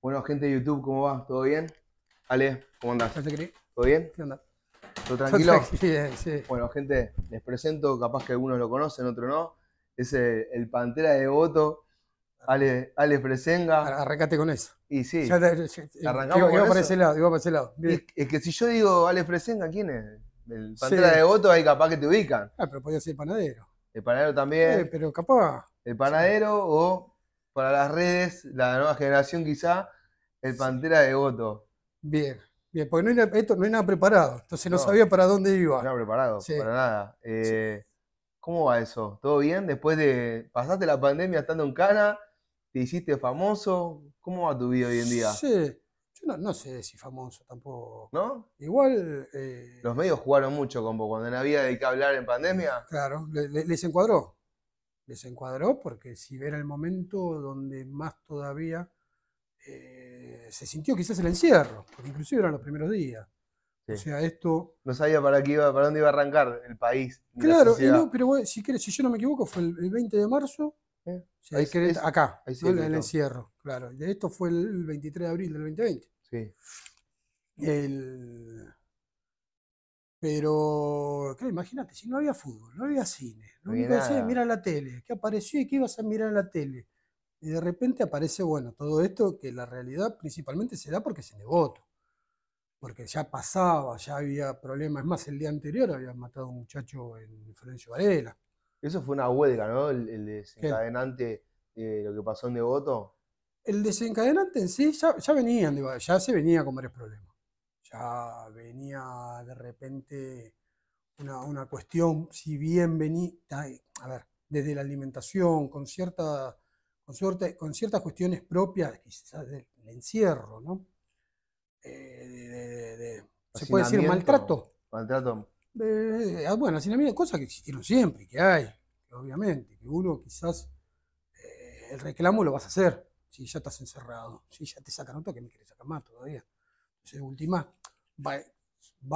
Bueno, gente de YouTube, ¿cómo va? ¿Todo bien? Ale, ¿cómo andás? ¿Todo bien? ¿Qué onda? ¿Todo tranquilo? Sí, sí. Bueno, gente, les presento, capaz que algunos lo conocen, otros no. Es el, Pantera de Voto, Ale, Ale Fresenga. arrancate con eso. Y sí, ya te, arrancamos con iba eso? para ese lado, iba para ese lado. Es, que si yo digo Ale Fresenga, ¿quién es? El Pantera de Voto, ahí capaz que te ubican. Ah, pero podía ser el panadero. El panadero también. Sí, pero capaz. El panadero o para las redes, la nueva generación quizá, el Pantera de Voto. Bien, bien, porque no hay esto preparado, entonces no, sabía para dónde iba. No era preparado, para nada. Eh, ¿Cómo va eso? ¿Todo bien? Después de. ¿Pasaste la pandemia estando en cara ¿Te hiciste famoso? ¿Cómo va tu vida hoy en día? Sí. Yo no, sé si famoso tampoco. ¿No? Igual. Los eh, medios jugaron mucho con vos. Cuando no había de qué hablar en pandemia. Claro, les encuadró desencuadró, porque si era el momento donde más todavía eh, se sintió quizás el encierro, porque inclusive eran los primeros días. O sea, esto... No sabía para, qué iba, para dónde iba a arrancar el país. Claro, pero si, si yo no me equivoco, fue el, 20 de marzo, eh, ahí acá, ahí el, encierro, claro. Esto fue el 23 de abril del 2020. Sí. El, pero, claro, imagínate, si no había fútbol, no había cine, lo único que hacía mirar la tele, ¿qué apareció y qué ibas a mirar en la tele? Y de repente aparece, bueno, todo esto que la realidad principalmente se da porque se le porque ya pasaba, ya había problemas. Es más, el día anterior habían matado a un muchacho en Florencio Varela. Eso fue una huelga, ¿no? El, desencadenante lo que pasó en Devoto. El desencadenante en sí ya, venían, ya se venía con varios problemas ya venía de repente una, cuestión, si bien venía, eh, a ver, desde la alimentación, con, cierta, con, con ciertas cuestiones propias, quizás del, encierro, ¿no? Eh, ¿Se puede decir maltrato? Maltrato. Eh, ah, bueno, amigos cosas que existieron siempre, que hay, obviamente, que uno quizás eh, el reclamo lo vas a hacer, si ya estás encerrado, si ya te sacan otra que me quieres sacar más todavía. Entonces, última, va,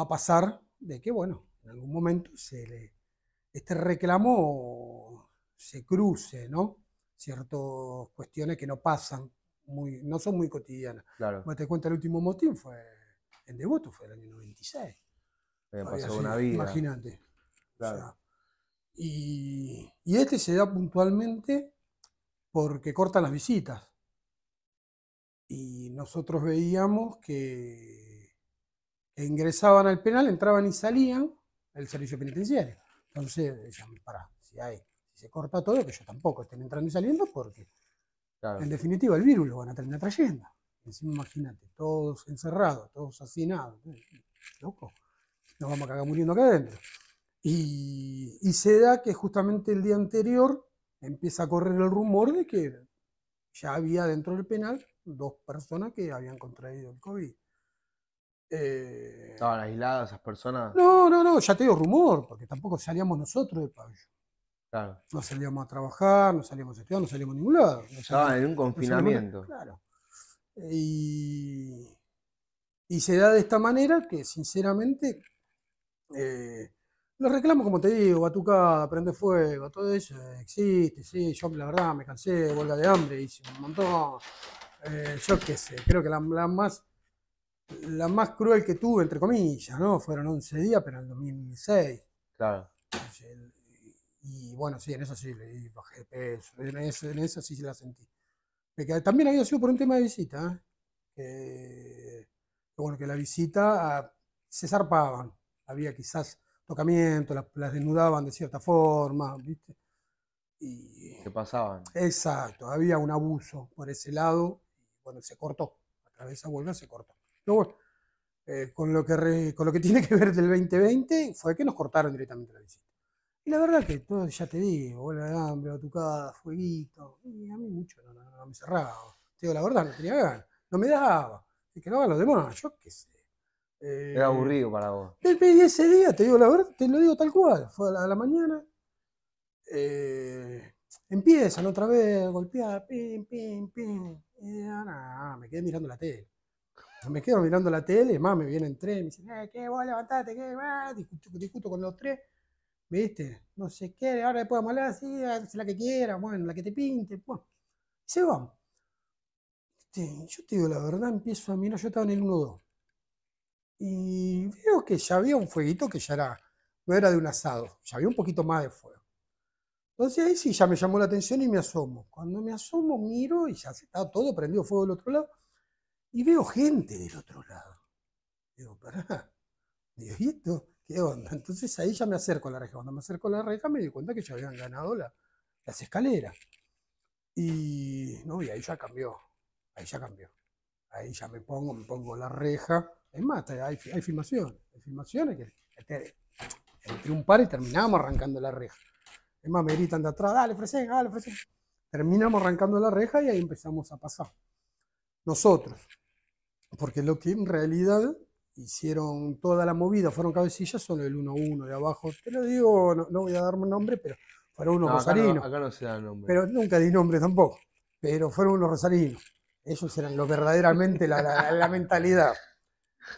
a pasar de que, bueno, en algún momento se le, este reclamo se cruce, ¿no? Ciertas cuestiones que no pasan, muy, no son muy cotidianas. Claro. te cuenta el último motín fue en Devoto, fue el año 96. Me pasó una vida. Imagínate. Claro. y, este se da puntualmente porque cortan las visitas. Y nosotros veíamos que ingresaban al penal, entraban y salían el servicio penitenciario. Entonces decían, pará, si, hay, si se corta todo, que yo tampoco estén entrando y saliendo, porque en definitiva el virus lo van a tener trayendo. Encima, imagínate, todos encerrados, todos asesinados, eh, loco, nos vamos a cagar muriendo acá adentro. Y, y se da que justamente el día anterior empieza a correr el rumor de que ya había dentro del penal dos personas que habían contraído el COVID. Eh, Estaban aisladas esas personas. No, no, no, ya te digo rumor, porque tampoco salíamos nosotros de Pablo. No salíamos a trabajar, no salíamos a estudiar, no salíamos a ningún lado. Estaban en un confinamiento. claro. Y, se da de esta manera que, sinceramente, eh, los reclamos, como te digo, batuca Prende Fuego, todo eso existe, sí, yo la verdad me cansé, huelga de hambre, hice un montón, eh, yo qué sé, creo que la, la más la más cruel que tuve, entre comillas, ¿no? Fueron 11 días, pero en el 2006. Claro. Y, bueno, sí, en eso sí le bajé peso, en eso, en eso sí la sentí. Porque también había sido por un tema de visita, ¿eh? bueno, que la visita ah, se zarpaban, había quizás tocamiento, las, desnudaban de cierta forma, ¿viste? Y, se pasaban. Exacto, había un abuso por ese lado, y bueno, se cortó, a través de se cortó. Eh, con, lo que con lo que tiene que ver del 2020 fue que nos cortaron directamente la visita. Y la verdad que todo, ya te digo, bola de hambre, batucada, fueguito, y a mí mucho no, me cerraba. Te digo, la verdad, no tenía ganas, no me daba. Y quedaban los demás, yo qué sé. Eh, Era aburrido para vos. Y ese día, te digo la verdad, te lo digo tal cual, fue a la, mañana. Eh, empiezan otra vez a golpear, pim, pim, pim. Y, ah, me quedé mirando la tele me quedo mirando la tele, más me vienen tres, me dicen, eh, ¿qué? Vos levantaste? ¿qué? va, discuto, con los tres, ¿viste? No sé qué, ahora después vamos a hablar así, la que quiera, bueno, la que te pinte, bueno. Pues. se van. Este, yo te digo la verdad, empiezo a mirar, yo estaba en el nudo. Y veo que ya había un fueguito que ya era, no era de un asado, ya había un poquito más de fuego. Entonces ahí sí ya me llamó la atención y me asomo. Cuando me asomo, miro y ya estaba todo prendido fuego del otro lado. Y veo gente del otro lado. Digo, pará. Digo, ¿Qué onda? Entonces ahí ya me acerco a la reja. Cuando me acerco a la reja me di cuenta que ya habían ganado las escaleras. Y no, ahí ya cambió. Ahí ya cambió. Ahí ya me pongo, me pongo la reja. Es más, hay, filmación. Hay filmaciones que un par y terminamos arrancando la reja. Es más, me gritan de atrás, dale, Fresen, dale, Fresen. Terminamos arrancando la reja y ahí empezamos a pasar. Nosotros, porque lo que en realidad hicieron toda la movida, fueron cabecillas, solo el 1-1 de abajo. Te lo digo, no, voy a dar nombre, pero fueron unos rosarinos. acá no se da nombre. Pero nunca di nombre tampoco. Pero fueron unos rosarinos. Ellos eran lo verdaderamente la, mentalidad.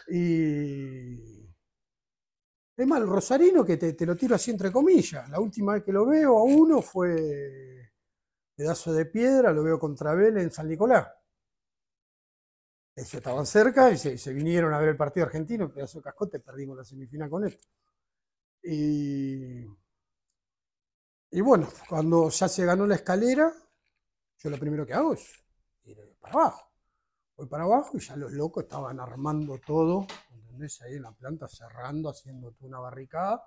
Y. Es más, el rosarino que te, lo tiro así entre comillas. La última vez que lo veo a uno fue pedazo de piedra, lo veo contra Vélez en San Nicolás ellos estaban cerca y se, vinieron a ver el partido argentino, pedazo de cascote, perdimos la semifinal con esto. Y, bueno, cuando ya se ganó la escalera, yo lo primero que hago es ir para abajo. Voy para abajo y ya los locos estaban armando todo, ¿entendés? Ahí en la planta, cerrando, haciendo una barricada.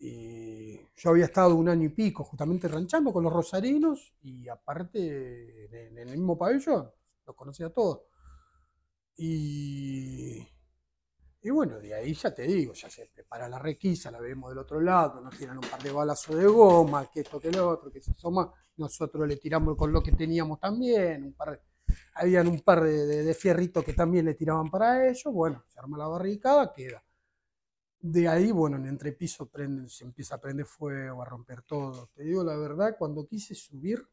Y yo había estado un año y pico justamente ranchando con los rosarinos y aparte en el mismo pabellón, los conocía todos. Y, bueno, de ahí ya te digo, ya se prepara la requisa, la vemos del otro lado, nos tiran un par de balazos de goma, que esto, que lo otro, que se asoma. Nosotros le tiramos con lo que teníamos también, un par habían un par de, fierritos que también le tiraban para ellos. Bueno, se arma la barricada, queda. De ahí, bueno, en entrepiso se empieza a prender fuego, a romper todo. Te digo la verdad, cuando quise subir,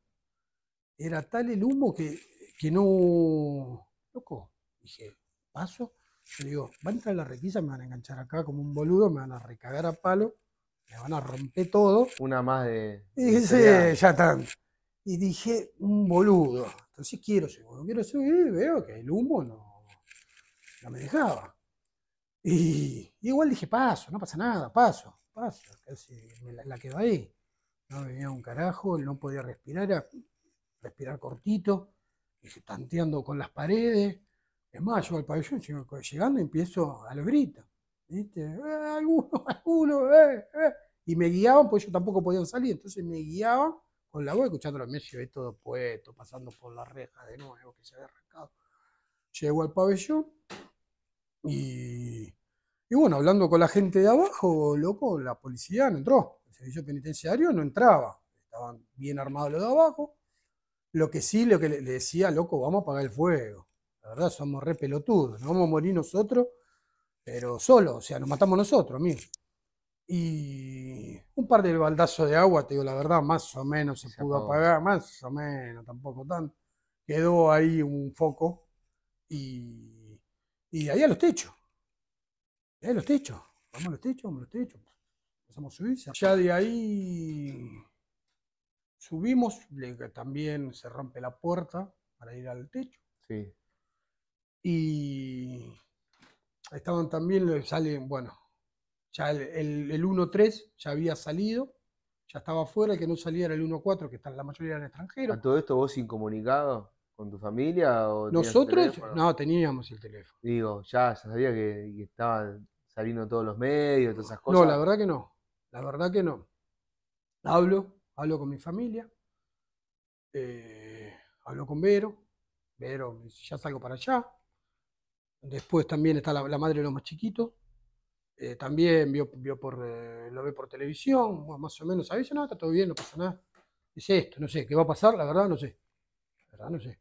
era tal el humo que, que no. Loco, Dije, paso. Yo digo, va a entrar la requisa, me van a enganchar acá como un boludo, me van a recagar a palo, me van a romper todo. Una más de. Y dije, ya tanto. Y dije, un boludo. Entonces quiero seguir, quiero subir, veo que el humo no, me dejaba. Y, igual dije, paso, no pasa nada, paso, paso. Casi me la, quedo ahí. No venía un carajo, no podía respirar, respirar cortito. Dije, tanteando con las paredes es más, al pabellón llegando empiezo a los grita, ¿viste? Eh, alguno, eh, eh, Y me guiaban, pues yo tampoco podían salir. Entonces me guiaban con la voz, escuchando los medios de todo puesto, pasando por la reja de nuevo que se había arrancado. Llego al pabellón y, bueno, hablando con la gente de abajo, loco, la policía no entró. El servicio penitenciario no entraba. Estaban bien armados los de abajo. Lo que sí, lo que le, le decía, loco, vamos a apagar el fuego la verdad, somos re pelotudos. Nos vamos a morir nosotros, pero solo O sea, nos matamos nosotros, mire Y un par de baldazos de agua, te digo la verdad, más o menos se, pudo apagar, más o menos, tampoco tanto. Quedó ahí un foco y, y ahí a los techos. Ahí los techos. Vamos a los techos, vamos a los techos. Empezamos a subir. Ya de ahí subimos, también se rompe la puerta para ir al techo. Sí. Y estaban también, salen, bueno, ya el, el, 1-3 ya había salido, ya estaba afuera, el que no salía era el 1-4, que la mayoría eran extranjeros. ¿A todo esto vos incomunicado con tu familia? Nosotros, no, teníamos el teléfono. Digo, ya sabía que, estaban saliendo todos los medios, todas esas cosas. No, la verdad que no, la verdad que no. Hablo, hablo con mi familia, eh, hablo con Vero, Vero, ya salgo para allá, Después también está la, madre de los más chiquitos. Eh, también vio, vio por, eh, lo ve por televisión, más o menos. A veces no, está todo bien, no pasa nada. Dice esto, no sé, ¿qué va a pasar? La verdad no sé. La verdad no sé.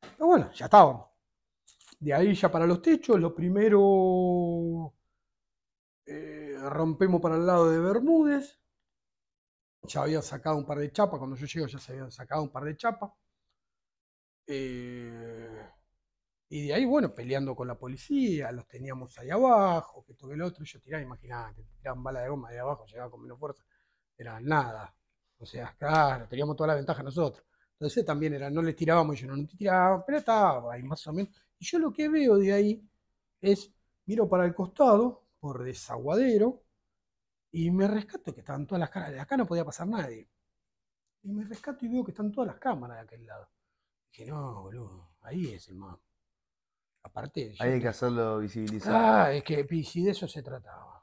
Pero bueno, ya estábamos. De ahí ya para los techos, lo primero eh, rompemos para el lado de Bermúdez. Ya habían sacado un par de chapas, cuando yo llego ya se habían sacado un par de chapas. Eh, y de ahí, bueno, peleando con la policía, los teníamos ahí abajo, que todo el otro, yo tiraba, imagínate, tiraban bala de goma de abajo, llegaba con menos fuerza, era nada. O sea, claro, teníamos toda la ventaja nosotros. Entonces también era, no les tirábamos, yo no, no te pero estaba ahí más o menos. Y yo lo que veo de ahí es, miro para el costado, por desaguadero, y me rescato que estaban todas las cámaras. de acá no podía pasar nadie. Y me rescato y veo que están todas las cámaras de aquel lado. Dije, no, boludo, ahí es el mapa. Aparte. hay que hacerlo visibilizar. Ah, es que si de eso se trataba.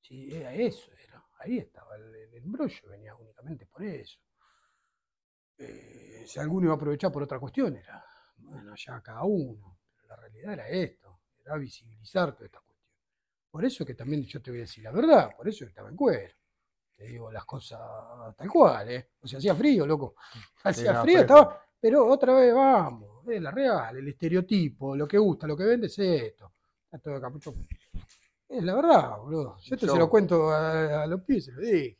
Sí, era eso, Ahí estaba el, embrollo, venía únicamente por eso. Eh, si alguno iba a aprovechar por otra cuestión, era. Bueno, ya cada uno. la realidad era esto, era visibilizar toda esta cuestión. Por eso que también yo te voy a decir la verdad, por eso estaba en cuero te digo las cosas tal cual, ¿eh? O sea, hacía frío, loco. Hacía frío, estaba, pero otra vez vamos, es la real, el estereotipo, lo que gusta, lo que vende es esto. todo capucho. Es la verdad, boludo. Yo esto se lo cuento a, los pies, se lo dije.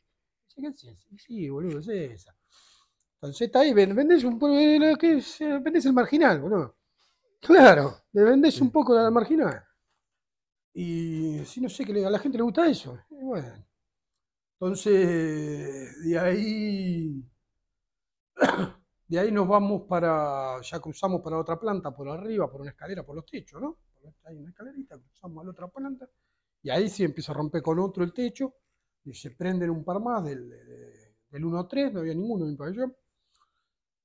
¿Qué Sí, boludo, es esa. Entonces está ahí, vendés un eh, que eh, vendés el marginal, boludo. Claro, le vendés un poco al marginal. Y si no sé qué a la gente le gusta eso. bueno. Entonces, de ahí. Y ahí nos vamos para, ya cruzamos para otra planta, por arriba, por una escalera, por los techos, ¿no? Hay una escalerita, cruzamos a la otra planta, y ahí sí empieza a romper con otro el techo, y se prenden un par más del, del 1-3, no había ninguno en mi pabellón.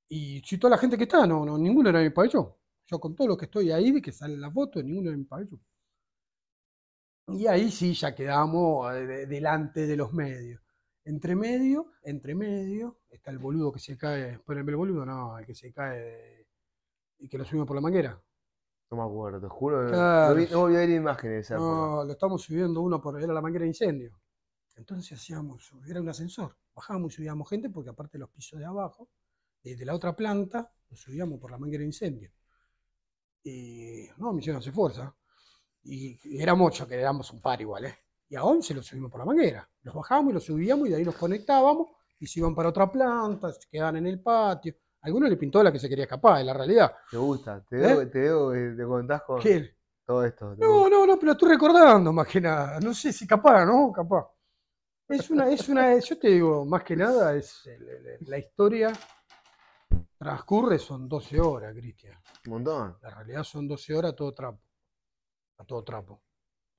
Y si toda la gente que está, no, no, ninguno era en mi pabellón. Yo con todo lo que estoy ahí, de que salen las fotos, ninguno en mi pabellón. Y ahí sí ya quedamos eh, delante de los medios. Entre medio, entre medio, está el boludo que se cae, poneme el boludo, no, el que se cae y que lo subimos por la manguera. No me acuerdo, te juro, no, no, voy a imágenes. no, lo estamos subiendo uno por era la manguera de incendio. Entonces hacíamos, era un ascensor, bajábamos y subíamos gente porque aparte los pisos de abajo, desde la otra planta, lo subíamos por la manguera de incendio. Y no, me hicieron hacer fuerza. Y, era mucho, que que éramos un par igual, ¿eh? y a 11 los subimos por la manguera. Los bajábamos y los subíamos y de ahí los conectábamos y se iban para otra planta, se quedaban en el patio. alguno le pintó la que se quería escapar, es la realidad. Te gusta, te ¿Eh? veo, te, debo eh, te contás con todo esto. No, no, no, pero estoy recordando más que nada. No sé si capaz, ¿no? Capaz. Es una, es una, yo te digo, más que nada, es la historia transcurre, son 12 horas, Cristian. Un montón. La realidad son 12 horas a todo trapo. A todo trapo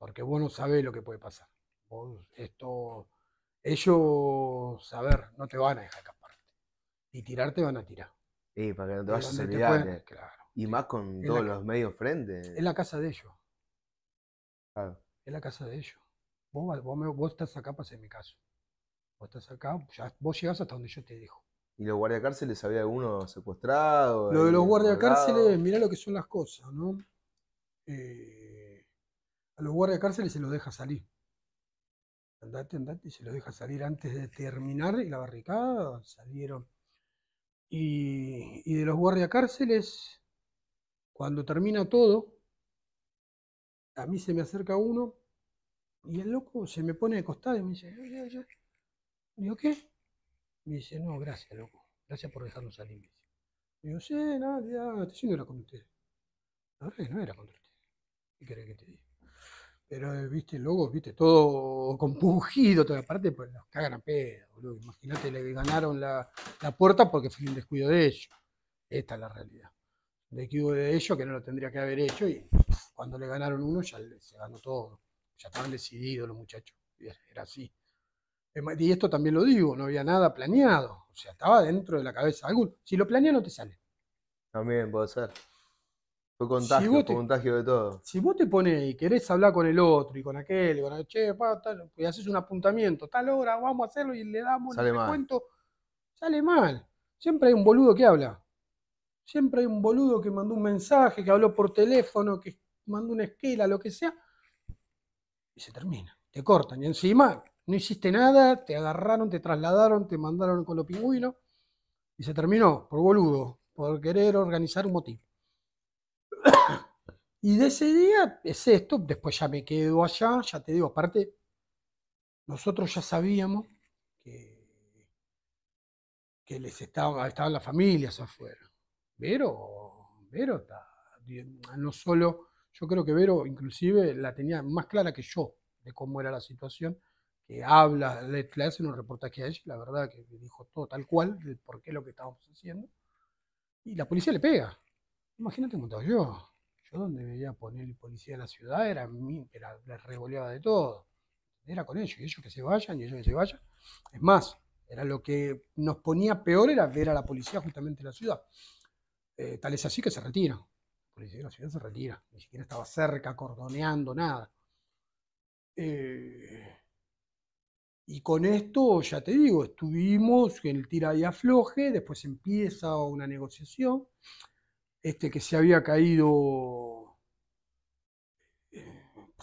porque vos no sabés lo que puede pasar. Vos, esto, ellos, a ver, no te van a dejar escaparte. Y tirarte van a tirar. Sí, para que no te vayas a eh. Claro. Y más con todos los medios frente. Es la casa de ellos. Claro. Es la casa de ellos. Vos, estás acá para hacer mi caso. Vos estás acá, vos llegás hasta donde yo te dejo. ¿Y los guardiacárceles había alguno secuestrado? Lo de los guardiacárceles, mirá lo que son las cosas, ¿no? Eh, a los guardias cárceles se los deja salir. Andate, andate, y se los deja salir antes de terminar la barricada, salieron. Y, y de los guardias cárceles, cuando termina todo, a mí se me acerca uno y el loco se me pone de costado y me dice, yo, yo, digo, ¿qué? Me dice, no, gracias, loco, gracias por dejarnos salir. Digo, sí, nada, no, ya, yo no era con usted. La verdad que no era contra usted. ¿Qué querés que te diga? Pero, eh, viste, luego, viste, todo compungido, toda parte, pues nos cagan a pedo, boludo. Imagínate, le ganaron la, puerta porque fue un descuido de ellos. Esta es la realidad. Un descuido de ellos que no lo tendría que haber hecho y cuando le ganaron uno ya se ganó todo. Ya estaban decididos los muchachos. Era así. Y esto también lo digo, no había nada planeado. O sea, estaba dentro de la cabeza. algún si lo planeas no te sale. También puede ser. Fue contagio, contagio de todo. Si vos te pones y querés hablar con el otro y con aquel, y con el che, pa, y haces un apuntamiento, tal hora, vamos a hacerlo y le damos el cuento, sale mal. Siempre hay un boludo que habla. Siempre hay un boludo que mandó un mensaje, que habló por teléfono, que mandó una esquela, lo que sea, y se termina. Te cortan. Y encima no hiciste nada, te agarraron, te trasladaron, te mandaron con los pingüinos, y se terminó por boludo, por querer organizar un motivo. Y de ese día es esto, después ya me quedo allá, ya te digo, aparte, nosotros ya sabíamos que, les estaba, estaban las familias afuera. Vero, Vero está, no solo, yo creo que Vero inclusive la tenía más clara que yo de cómo era la situación, que habla, le, hace un reportaje a ella, la verdad que dijo todo tal cual, de por qué lo que estábamos haciendo, y la policía le pega. Imagínate cómo estaba yo. Yo donde veía el policía de la ciudad era, mí, era la revoleaba de todo. Era con ellos, y ellos que se vayan, y ellos que se vayan. Es más, era lo que nos ponía peor era ver a la policía justamente en la ciudad. Eh, tal es así que se retira. La policía de la ciudad se retira. Ni siquiera estaba cerca, cordoneando, nada. Eh, y con esto, ya te digo, estuvimos en el tira y afloje, después empieza una negociación. Este que se había caído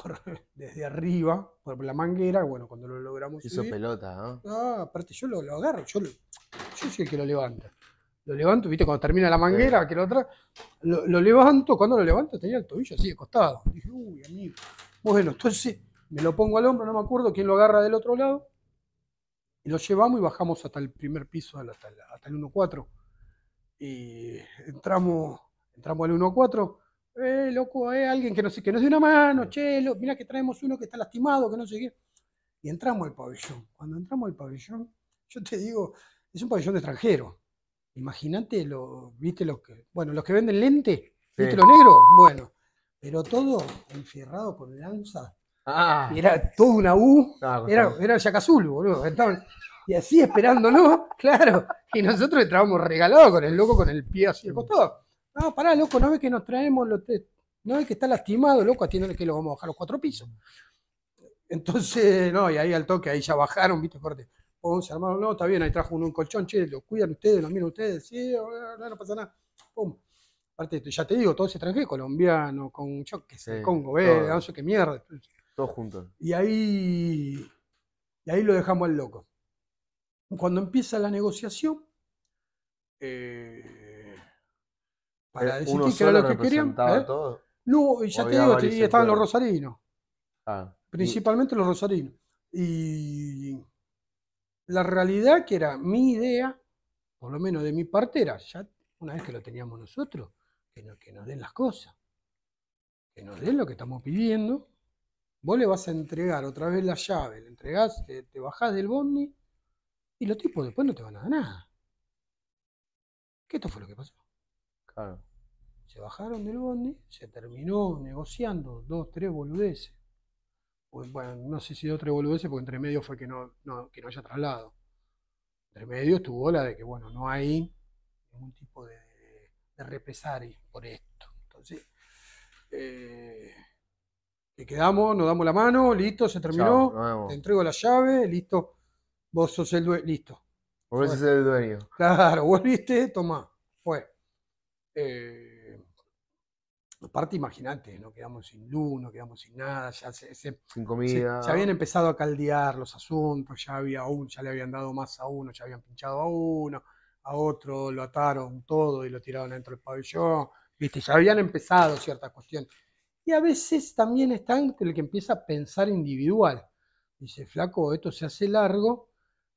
desde arriba, por la manguera, bueno, cuando lo logramos. Hizo pelota, ¿no? Ah, aparte yo lo, agarro, yo, lo, yo que lo levanta. Lo levanto, viste, cuando termina la manguera, que lo otra. Lo, levanto, cuando lo levanto tenía el tobillo así de costado. Dije, uy, amigo. Bueno, entonces me lo pongo al hombro, no me acuerdo quién lo agarra del otro lado. Y lo llevamos y bajamos hasta el primer piso, hasta el, hasta el 1-4. Y entramos, entramos al 1-4 eh, loco, eh, alguien que, no sé, que nos dé una mano, chelo, Mira que traemos uno que está lastimado, que no sé qué. Y entramos al pabellón. Cuando entramos al pabellón, yo te digo, es un pabellón de extranjero. Imagínate, lo, viste los que, bueno, los que venden lente, viste negro, los bueno, pero todo enfierrado con lanza. Ah. Era todo una U, era, era el Yacazul, boludo. y así esperándolo, claro. Y nosotros entramos regalados con el loco con el pie así el costado. No, pará, loco, no ves que nos traemos los No, ves que está lastimado, loco, atiéndole que lo vamos a bajar los cuatro pisos. Entonces, no, y ahí al toque, ahí ya bajaron, viste, corte. Ponce, hermano, no, está bien, ahí trajo uno un colchón, che, lo cuidan ustedes, lo miran ustedes, sí, no, pasa nada. Pum. Aparte, ya te digo, todo ese extranjeros, colombiano, con yo qué sé, Congo, eh, no sé qué mierda. Todos juntos. Y ahí, y ahí lo dejamos al loco. Cuando empieza la negociación, eh, para eh, decir que era lo que ¿eh? no, ya te digo, estaban los rosarinos. Ah, principalmente los rosarinos. Y la realidad que era mi idea, por lo menos de mi parte, era ya una vez que lo teníamos nosotros, que, nos den las cosas, que nos den lo que estamos pidiendo. Vos le vas a entregar otra vez la llave, le entregás, te, te bajás del bondi y los tipos después no te van a dar nada. qué esto fue lo que pasó. Claro. Se bajaron del bondi, se terminó negociando dos, tres boludeces. Pues, bueno, no sé si dos, tres boludeces, porque entre medio fue que no, no, que no haya traslado. Entre medio estuvo la de que, bueno, no hay ningún tipo de, de represario por esto. Entonces, eh, quedamos, nos damos la mano, listo, se terminó, te entrego la llave, listo, vos sos el dueño, listo. Vos sos el dueño. Claro, volviste, tomá, fue. Eh, parte imagínate, no quedamos sin luz, no quedamos sin nada, ya se, sin comida. habían empezado a caldear los asuntos, ya había un, ya le habían dado más a uno, ya habían pinchado a uno, a otro lo ataron todo y lo tiraron dentro del pabellón, viste, ya habían empezado ciertas cuestiones. Y a veces también está el que empieza a pensar individual. Dice, flaco, esto se hace largo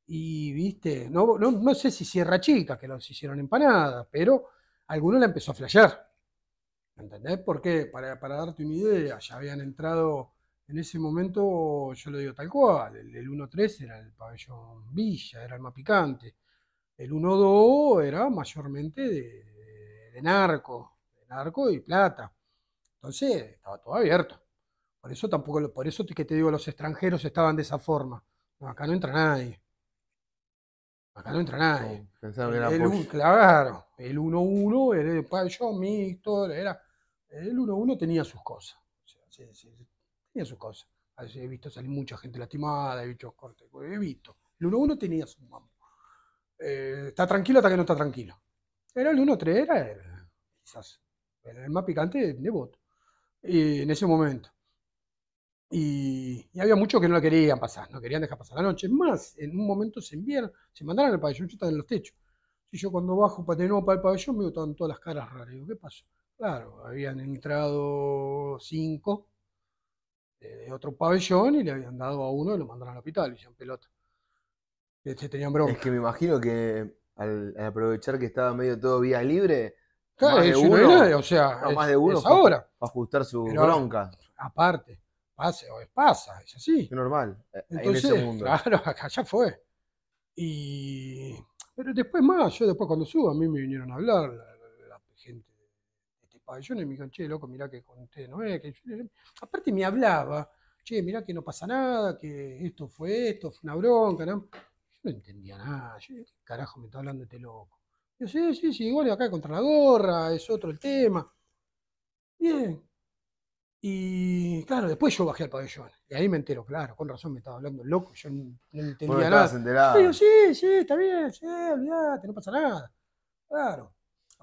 y, viste, no, no, sé si cierra Chica, que los hicieron empanadas, pero alguno la empezó a flashear ¿Entendés? por para, para darte una idea, ya habían entrado en ese momento, yo lo digo tal cual, el, 1-3 era el pabellón Villa, era el más picante. El 1-2 era mayormente de, narco, de narco y plata. Entonces, estaba todo abierto. Por eso tampoco, por eso que te digo, los extranjeros estaban de esa forma. acá no entra nadie. Acá no entra nadie. el, el, claro, el 1-1 era de pabellón mixto, era el 1-1 tenía sus cosas. tenía sus cosas. He visto salir mucha gente lastimada, he visto cortes, he visto. El 1-1 tenía su mambo. Eh, está tranquilo hasta que no está tranquilo. Era el 1-3, era quizás era el más picante de voto en ese momento. Y, había muchos que no la querían pasar, no querían dejar pasar la noche. Más, en un momento se enviaron, se mandaron al pabellón, yo estaba en los techos. Y yo cuando bajo para de nuevo para el pabellón, veo todas las caras raras. Digo, ¿qué pasó? Claro, habían entrado cinco de otro pabellón y le habían dado a uno y lo mandaron al hospital, y hicieron pelota. Este, tenían bronca. Es que me imagino que al, aprovechar que estaba medio todo vía libre, más o sea, más de uno Para ajustar su bronca. Aparte, pase o es pasa, es así. Es normal. Eh, en ese mundo. claro, acá ya fue. Y... Pero después más, yo después cuando subo, a mí me vinieron a hablar Ah, y me dijo, che, loco, mirá que conté, ¿no? es que... Aparte me hablaba, che, mirá que no pasa nada, que esto fue esto, fue una bronca, ¿no? Yo no entendía nada, yo, ¿qué carajo me está hablando este loco? Yo, sí, sí, sí, igual acá contra la gorra, es otro el tema. Bien. Y claro, después yo bajé al pabellón. Y ahí me entero, claro, con razón me estaba hablando loco, yo no, entendía nada. yo, sí, sí, está bien, sí, olvídate no pasa nada. Claro.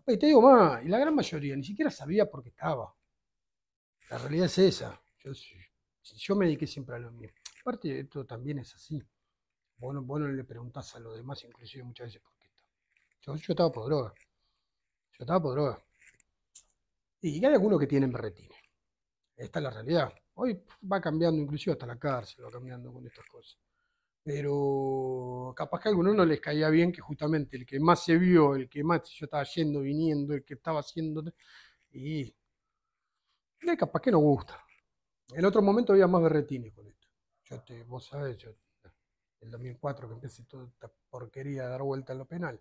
Y te digo más, y la gran mayoría ni siquiera sabía por qué estaba. La realidad es esa. Yo, yo me dediqué siempre a lo mío. Aparte, esto también es así. Vos no, le preguntás a los demás, inclusive muchas veces, por qué está. Yo, estaba por droga. Yo estaba por droga. Y hay algunos que tienen berretines. Esta es la realidad. Hoy va cambiando, inclusive hasta la cárcel va cambiando con estas cosas pero capaz que a algunos no les caía bien que justamente el que más se vio, el que más yo estaba yendo, viniendo, el que estaba haciendo, y capaz que no gusta. En otro momento había más berretines con esto. Yo te, vos sabés, yo, el 2004 que empecé toda esta porquería de dar vuelta en lo penal,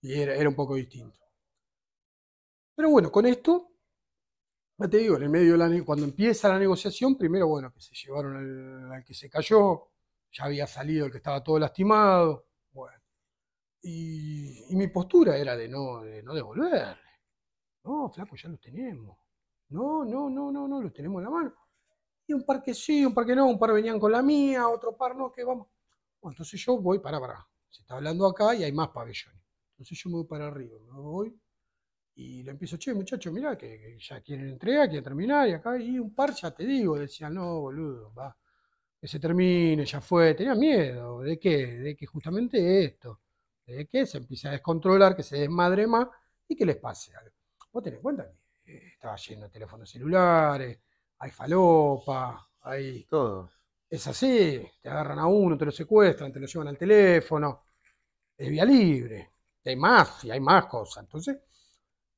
y era, un poco distinto. Pero bueno, con esto te digo, en el medio de la, cuando empieza la negociación, primero, bueno, que se llevaron al que se cayó, ya había salido el que estaba todo lastimado. Bueno, y, mi postura era de no, no devolverle. No, flaco, ya los tenemos. No, no, no, no, no, los tenemos en la mano. Y un par que sí, un par que no, un par venían con la mía, otro par no, que vamos. Bueno, entonces yo voy para para. Se está hablando acá y hay más pabellones. Entonces yo me voy para arriba, me voy y le empiezo, che, muchachos, mirá que, que, ya quieren entregar, quieren terminar, y acá, y un par ya te digo, decían, no, boludo, va que se termine, ya fue, tenía miedo, ¿de qué? De que justamente esto, de que se empiece a descontrolar, que se desmadre más y que les pase algo. Vos tenés en cuenta que eh, estaba yendo teléfonos celulares, hay falopa, hay... Todo. Es así, te agarran a uno, te lo secuestran, te lo llevan al teléfono, es vía libre, hay más, y hay más cosas. Entonces,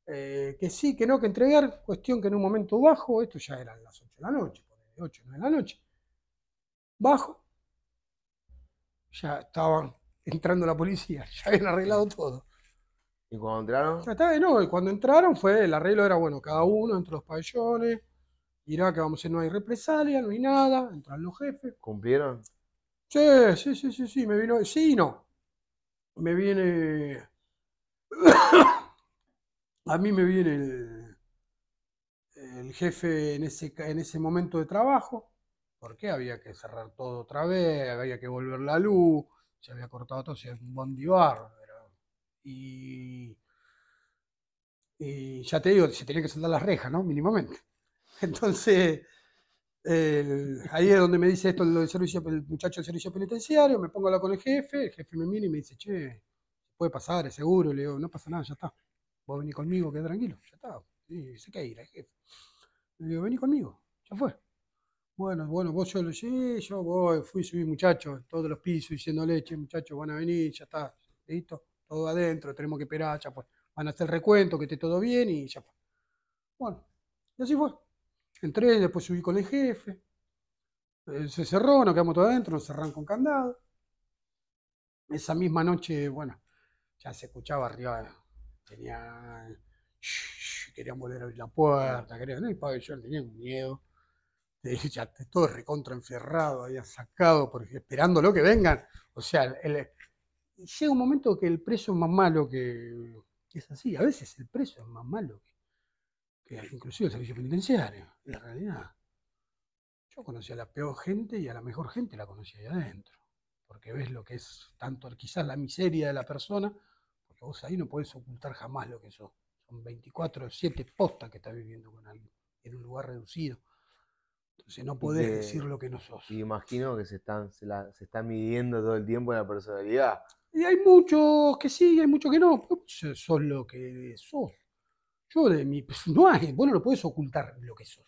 eh, que sí, que no, que entregar, cuestión que en un momento bajo, esto ya eran las 8 de la noche, 8 de la noche, bajo, ya estaban entrando la policía, ya habían arreglado todo. ¿Y cuando entraron? no, cuando entraron fue, el arreglo era bueno, cada uno entre los pabellones, dirá que vamos a no hay represalia, no hay nada, entran los jefes. ¿Cumplieron? Sí, sí, sí, sí, sí, me vino, sí no. Me viene, a mí me viene el, el jefe en ese, en ese momento de trabajo, ¿Por qué? había que cerrar todo otra vez, había que volver la luz, se había cortado todo, se había un bondibar. Y, y ya te digo, se tenía que saltar las rejas, ¿no? Mínimamente. Entonces, ahí es donde me dice esto el, servicio, el muchacho del servicio penitenciario, me pongo a hablar con el jefe, el jefe me mira y me dice, che, puede pasar, es seguro, le digo, no pasa nada, ya está, vos venís conmigo, queda tranquilo, ya está, y dice que ir, jefe. Le digo, vení conmigo, ya fue. Bueno, bueno, vos solo, sí, yo voy, fui, subí muchachos, todos los pisos diciendo leche, muchachos, van a venir, ya está, listo, todo adentro, tenemos que esperar, ya pues, Van a hacer el recuento, que esté todo bien y ya fue. Bueno, y así fue. Entré, después subí con el jefe, eh, se cerró, nos quedamos todos adentro, nos cerraron con candado. Esa misma noche, bueno, ya se escuchaba arriba, tenía, querían volver a abrir la puerta, querían, no, y yo tenía miedo todo ya todo recontra enferrado, habían sacado, porque, esperando lo que vengan. O sea, llega un momento que el preso es más malo que, es así. A veces el preso es más malo que, inclusive el servicio penitenciario, la realidad. Yo conocí a la peor gente y a la mejor gente la conocí ahí adentro. Porque ves lo que es tanto quizás la miseria de la persona, porque vos ahí no podés ocultar jamás lo que sos. Son 24 o 7 postas que estás viviendo con alguien en un lugar reducido. Entonces no podés decir lo que no sos. Y imagino que se están, se, midiendo todo el tiempo en la personalidad. Y hay muchos que sí, hay muchos que no. Sos lo que sos. Yo de mi. Pues no hay, vos no lo podés ocultar lo que sos.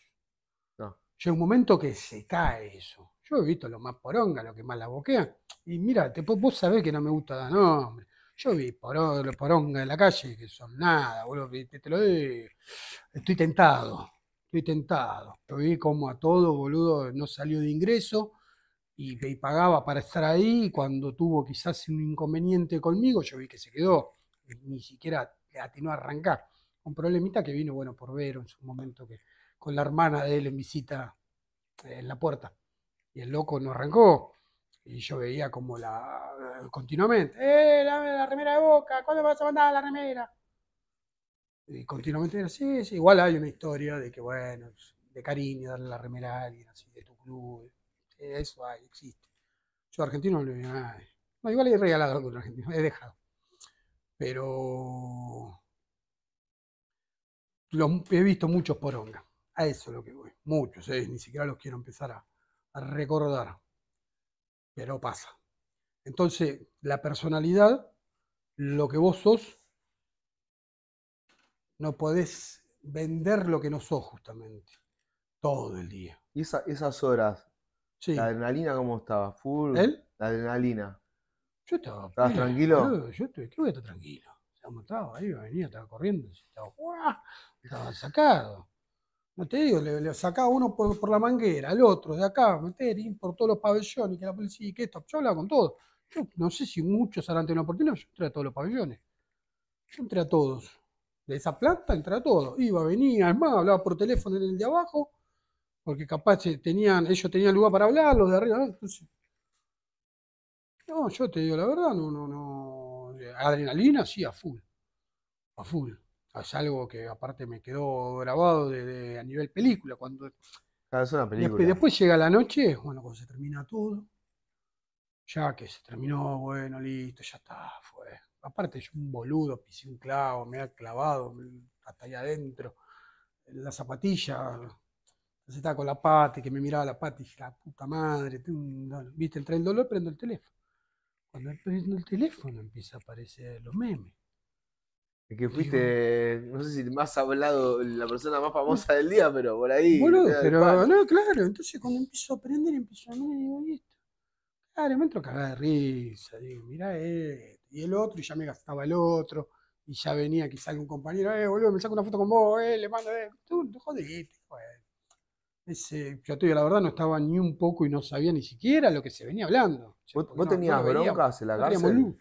No. Llega un momento que se cae eso. Yo he visto lo más poronga, lo que más la boquea Y mira, vos sabés que no me gusta dar nombre. Yo vi poronga, poronga en la calle que son nada, boludo, te, te lo digo. Estoy tentado tentado. Yo vi como a todo, boludo, no salió de ingreso y, pagaba para estar ahí. cuando tuvo quizás un inconveniente conmigo, yo vi que se quedó. Ni siquiera atinó a arrancar. Un problemita que vino, bueno, por ver en su momento, que con la hermana de él en visita eh, en la puerta. Y el loco no arrancó. Y yo veía como la continuamente, ¡eh, la remera de boca! ¿Cuándo vas a mandar la remera? Y continuamente sí, igual hay una historia de que, bueno, de cariño, darle la remera a alguien así, de tu club, eso hay, existe. Yo argentino no le nada. No, igual he regalado algo a argentino, he dejado. Pero he visto muchos poronga. A eso es lo que voy. Muchos, ¿eh? ni siquiera los quiero empezar a, a recordar. Pero pasa. Entonces, la personalidad, lo que vos sos, no podés vender lo que no sos justamente, todo el día. ¿Y esas horas? Sí. ¿La adrenalina cómo estaba? ¿Full? ¿El? La adrenalina. Yo estaba. ¿Estabas tranquilo? yo estoy ¿qué voy a estar tranquilo? Se ha matado, ahí venía, estaba corriendo, estaba, estaba sacado. No te digo, le, sacaba uno por, la manguera, al otro de acá, meter por todos los pabellones, que la policía, y que esto, yo hablaba con todo. Yo no sé si muchos eran de una oportunidad, yo entré a todos los pabellones. Yo entré a todos de esa planta entra todo. Iba, venía, es más, hablaba por teléfono en el de abajo, porque capaz tenían, ellos tenían lugar para hablar, los de arriba, ¿no? Entonces, yo te digo la verdad, no, no, no. Adrenalina sí, a full. A full. Es algo que aparte me quedó grabado a nivel película. Cuando... Ah, después, después, llega la noche, bueno, cuando se termina todo. Ya que se terminó, bueno, listo, ya está, fue aparte yo un boludo, pisé un clavo, me ha clavado hasta allá adentro, la zapatilla, se estaba con la pata, que me miraba la pata y dije, puta madre, viste, entra el dolor, prendo el teléfono. Cuando prendo el teléfono empieza a aparecer los memes. Es que fuiste, no sé si más hablado, la persona más ¿Mm? famosa del día, pero por ahí. Boludo, pero no, claro. Entonces cuando empiezo a aprender, empiezo a mirar y digo, esto. Claro, me entro a cagar de risa, digo, mirá, eh, y el otro, y ya me gastaba el otro, y ya venía quizá algún compañero, eh, boludo, me saco una foto con vos, eh, le mando, eh, tú, jodiste, joder. Ese, yo la verdad no estaba ni un poco y no sabía ni siquiera lo que se venía hablando. ¿Vos, tenías broncas en la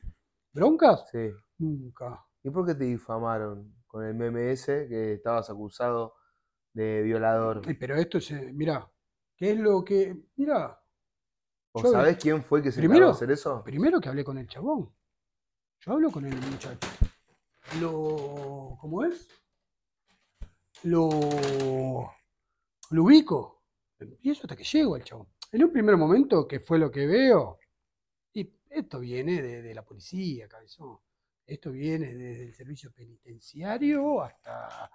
¿Broncas? Sí. Nunca. ¿Y por qué te difamaron con el MMS que estabas acusado de violador? pero esto es, eh, mirá, ¿qué es lo que. mira ¿O sabés quién fue que se primero, a hacer eso? Primero que hablé con el chabón. Yo hablo con el muchacho. Lo. ¿Cómo es? Lo. Lo ubico. Empiezo hasta que llego al chabón. En un primer momento, que fue lo que veo, y esto viene de, la policía, cabezón. Esto viene desde el servicio penitenciario hasta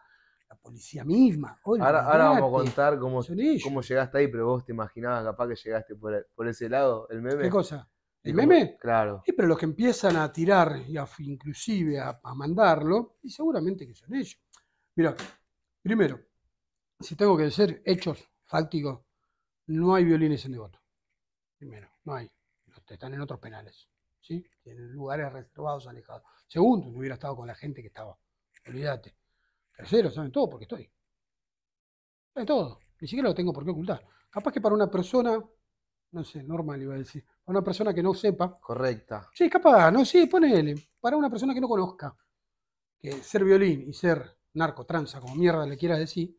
la policía misma. ahora, vamos a contar cómo, cómo, llegaste ahí, pero vos te imaginabas capaz que llegaste por, ese lado, el meme. ¿Qué cosa? ¿El meme? Claro. Sí, pero los que empiezan a tirar, y inclusive a, mandarlo, y seguramente que son ellos. Mira, primero, si tengo que decir hechos fácticos, no hay violines en devoto. Primero, no hay. Están en otros penales, ¿sí? En lugares reservados, alejados. Segundo, no hubiera estado con la gente que estaba. Olvídate. Tercero, saben todo porque estoy. Saben todo. Ni siquiera lo tengo por qué ocultar. Capaz que para una persona no sé, normal iba a decir, para una persona que no sepa. Correcta. Sí, capaz, no, sí, ponele, para una persona que no conozca, que ser violín y ser narcotransa como mierda le quiera decir,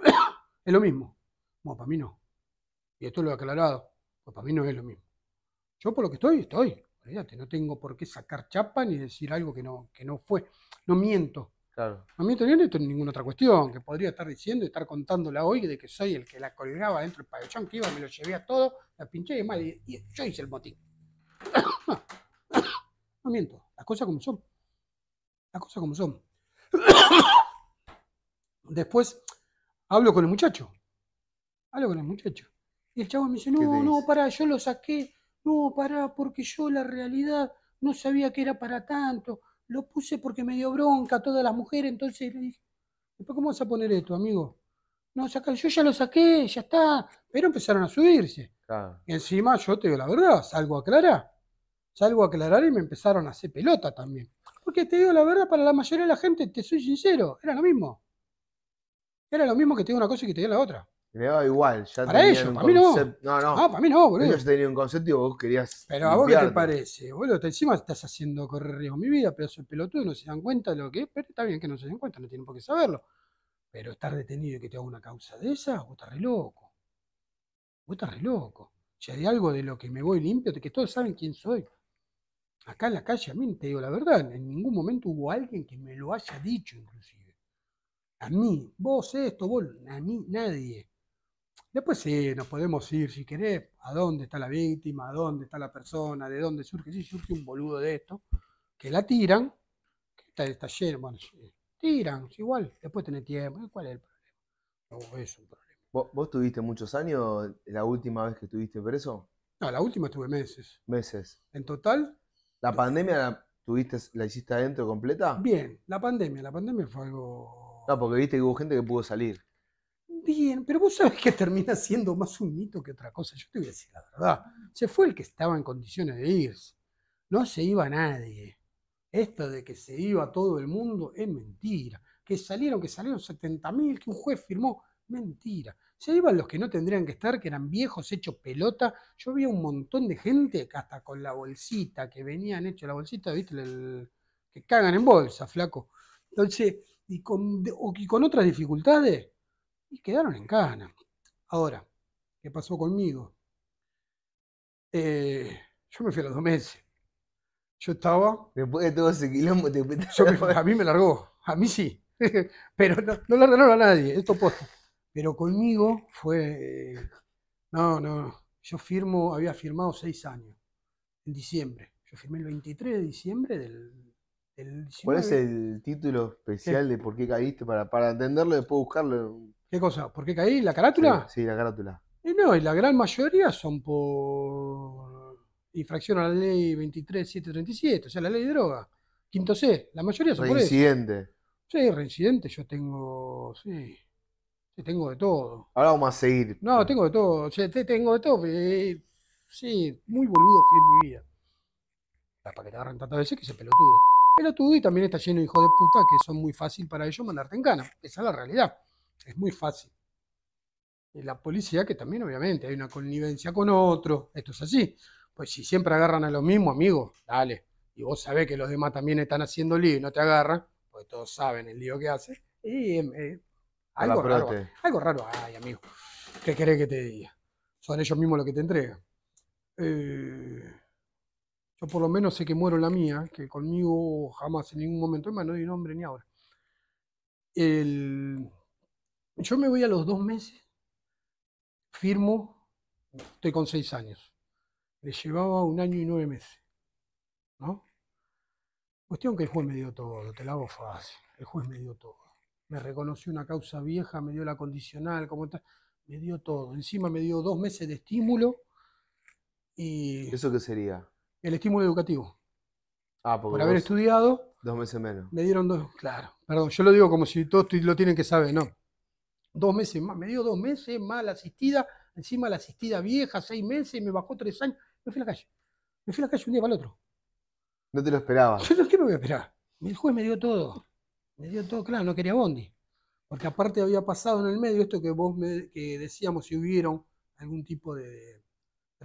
es lo mismo. Bueno, para mí no. Y esto lo he aclarado, pues para mí no es lo mismo. Yo por lo que estoy, estoy. no tengo por qué sacar chapa ni decir algo que no, que no fue. No miento. Claro. A mí todavía no tengo ninguna otra cuestión que podría estar diciendo y estar contándola hoy de que soy el que la colgaba dentro del pabellón que iba, me lo llevé a todo, la pinché y mal, y, yo hice el motín. no, miento, las cosas como son. Las cosas como son. Después hablo con el muchacho. Hablo con el muchacho. Y el chavo me dice, no, no, pará, yo lo saqué. No, pará, porque yo la realidad no sabía que era para tanto lo puse porque me dio bronca a todas las mujeres, entonces le dije, después cómo vas a poner esto, amigo? No, saca, yo ya lo saqué, ya está, pero empezaron a subirse. Y encima yo te digo la verdad, salgo a aclarar, salgo a aclarar y me empezaron a hacer pelota también. Porque te digo la verdad, para la mayoría de la gente, te soy sincero, era lo mismo. Era lo mismo que te diga una cosa y que te diga la otra. Me daba igual. Ya para ellos, para mí no. No, no. Ah, para mí no, boludo. ya tenían un concepto y vos querías. Pero a vos qué te parece, boludo. encima estás haciendo correr riesgo mi vida, pedazo de pelotudo, no se dan cuenta de lo que es. Pero está bien que no se den cuenta, no tienen por qué saberlo. Pero estar detenido y que te haga una causa de esa, vos estás re loco. Vos estás re loco. Si hay algo de lo que me voy limpio, de que todos saben quién soy. Acá en la calle, a mí te digo la verdad, en ningún momento hubo alguien que me lo haya dicho, inclusive. A mí, vos esto, vos, a mí, nadie. Después sí, nos podemos ir, si querés, a dónde está la víctima, a dónde está la persona, de dónde surge. Si surge un boludo de esto, que la tiran, que está, el taller, bueno, tiran, igual, después tenés tiempo. ¿Cuál es el problema? No, es un problema. ¿Vos, tuviste muchos años la última vez que estuviste preso? No, la última estuve meses. Meses. ¿En total? ¿La pandemia tuviste, la hiciste adentro completa? Bien, la pandemia, la pandemia fue algo. No, porque viste que hubo gente que pudo salir. Bien, pero vos sabés que termina siendo más un mito que otra cosa. Yo te voy a decir la verdad. Se fue el que estaba en condiciones de irse. No se iba nadie. Esto de que se iba todo el mundo es mentira. Que salieron, que salieron 70.000, que un juez firmó, mentira. Se iban los que no tendrían que estar, que eran viejos, hechos pelota. Yo vi un montón de gente que hasta con la bolsita, que venían hecho la bolsita, ¿viste? que cagan en bolsa, flaco. Entonces, y con, y con otras dificultades, y quedaron en cana. Ahora, ¿qué pasó conmigo? Eh, yo me fui a los dos meses. Yo estaba. Después de todo ese quilombo, A mí me largó, a mí sí. Pero no, no largaron a nadie, esto post. Pero conmigo fue. No, no. Yo firmo, había firmado seis años en diciembre. Yo firmé el 23 de diciembre del. ¿Cuál es el título especial de por qué caíste? Para, para entenderlo después buscarlo ¿Qué cosa? ¿Por qué caí? ¿La carátula? Sí, la carátula. Y no, y la gran mayoría son por infracción a la ley 23737, o sea, la ley de droga. Quinto C, la mayoría son reincidente. por eso. Reincidente. Sí, reincidente, yo tengo, sí, tengo de todo. Ahora vamos a seguir. No, tengo de todo, o sea, tengo de todo, eh, sí, muy boludo fui en mi vida. Para que te agarren tantas veces que se pelotudo. Pelotudo y también está lleno de hijos de puta que son muy fácil para ellos mandarte en cana. Esa es la realidad. Es muy fácil. Y la policía, que también obviamente hay una connivencia con otro, esto es así. Pues si siempre agarran a lo mismo, amigo, dale. Y vos sabés que los demás también están haciendo lío y no te agarran, porque todos saben el lío que hace. Y eh, eh, algo raro, algo raro ay amigo. ¿Qué querés que te diga? Son ellos mismos los que te entregan. Eh, yo por lo menos sé que muero la mía, que conmigo jamás en ningún momento, no di nombre ni ahora. El, yo me voy a los dos meses, firmo, estoy con seis años. Le llevaba un año y nueve meses. ¿No? Cuestión que el juez me dio todo, te lo hago fácil. El juez me dio todo. Me reconoció una causa vieja, me dio la condicional, como tal. Me dio todo. Encima me dio dos meses de estímulo y. ¿Eso qué sería? El estímulo educativo. Ah, porque por haber estudiado. Dos meses menos. Me dieron dos. Claro, perdón, yo lo digo como si todos lo tienen que saber, no dos meses más, me dio dos meses más la asistida, encima la asistida vieja, seis meses, me bajó tres años, me fui a la calle. Me fui a la calle un día para el otro. No te lo esperaba. Yo no ¿Qué me voy a esperar? El juez me dio todo. Me dio todo, claro, no quería Bondi. Porque aparte había pasado en el medio esto que vos que decíamos si hubieron algún tipo de, de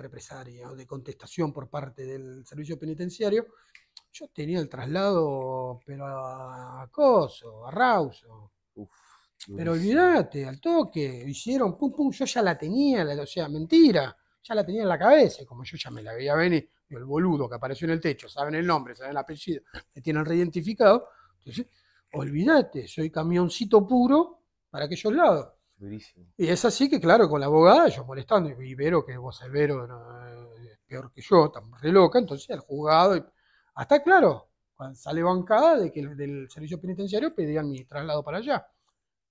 represalia o de contestación por parte del servicio penitenciario. Yo tenía el traslado, pero a acoso, a rauso. Uf pero olvídate, al toque, hicieron pum pum, yo ya la tenía, o sea, mentira, ya la tenía en la cabeza, como yo ya me la veía venir, el boludo que apareció en el techo, saben el nombre, saben el apellido, me tienen reidentificado, entonces, olvídate, soy camioncito puro para aquellos lados. Y es así que, claro, con la abogada, yo molestando, y Vero, que vos es Vero, eh, peor que yo, tan re loca, entonces el juzgado, hasta claro, cuando sale bancada de que del servicio penitenciario pedían mi traslado para allá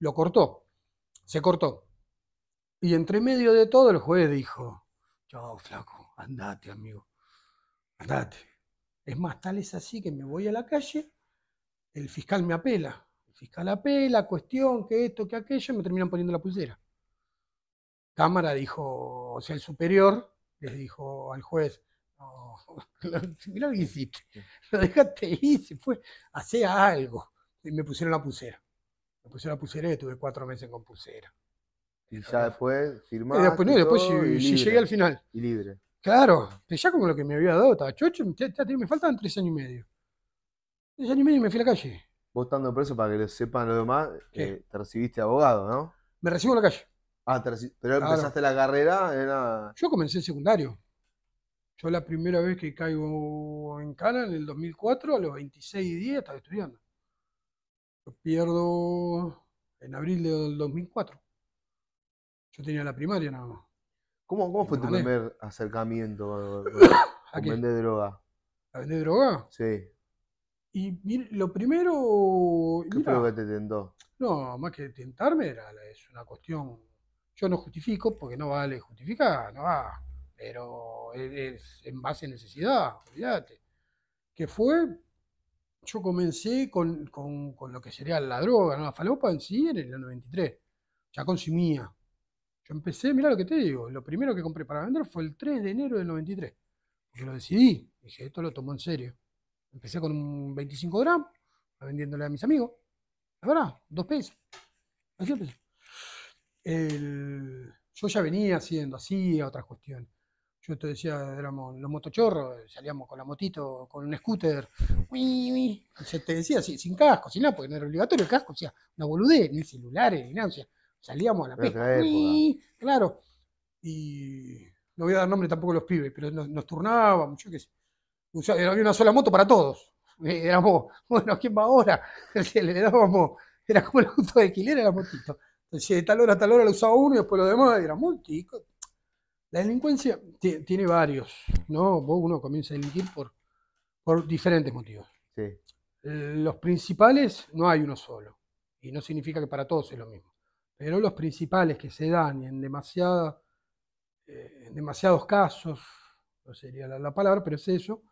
lo cortó, se cortó. Y entre medio de todo el juez dijo, chao flaco, andate amigo, andate. Es más, tal es así que me voy a la calle, el fiscal me apela, el fiscal apela, cuestión, que esto, que aquello, me terminan poniendo la pulsera. Cámara dijo, o sea, el superior les dijo al juez, no, lo que hiciste, lo dejaste ir, se fue, hace algo. Y me pusieron la pulsera. Me pusieron pulsera y estuve cuatro meses con pulsera. Y ya después firmaste. Y después, después y, llegué al final. Y libre. Claro, ya como lo que me había dado, estaba chocho, me faltan tres años y medio. Tres años y medio me fui a la calle. Vos estando preso, para que sepan lo demás, que eh, te recibiste abogado, ¿no? Me recibo en la calle. Ah, pero empezaste la carrera, Yo comencé en secundario. Yo la primera vez que caigo en Cana, en el 2004, a los 26 días estaba estudiando pierdo en abril del 2004. Yo tenía la primaria nada más. ¿Cómo, fue tu primer acercamiento a, vender droga? ¿A vender droga? Sí. Y lo primero. ¿Qué que te tentó? No, más que tentarme era, es una cuestión. Yo no justifico porque no vale justificar, no va. Pero es, en base a necesidad, olvídate. Que fue yo comencé con, lo que sería la droga, la falopa en sí, en el 93. Ya consumía. Yo empecé, mira lo que te digo, lo primero que compré para vender fue el 3 de enero del 93. Yo lo decidí, dije, esto lo tomo en serio. Empecé con un 25 gramos, vendiéndole a mis amigos. La verdad, dos pesos. yo ya venía haciendo, así a otras cuestiones. Yo te decía, éramos los motochorros, eh, salíamos con la motito, con un scooter, uy, te decía, sin casco, sin nada, porque no era obligatorio el casco, o sea, no boludé, ni celulares, ni nada, o salíamos a la pesca, uy, claro. Y no voy a dar nombre tampoco a los pibes, pero nos, turnábamos, yo qué sé. había una sola moto para todos. Eh, éramos, bueno, ¿quién va ahora? Le dábamos, era como el auto de alquiler, la motito. Entonces, de tal hora a tal hora lo usaba uno y después lo demás, era multi la delincuencia tiene varios, ¿no? Uno comienza a delinquir por, por diferentes motivos. Sí. Eh, los principales no hay uno solo, y no significa que para todos es lo mismo, pero los principales que se dan en, demasiada, eh, en demasiados casos, no sería la, palabra, pero es eso,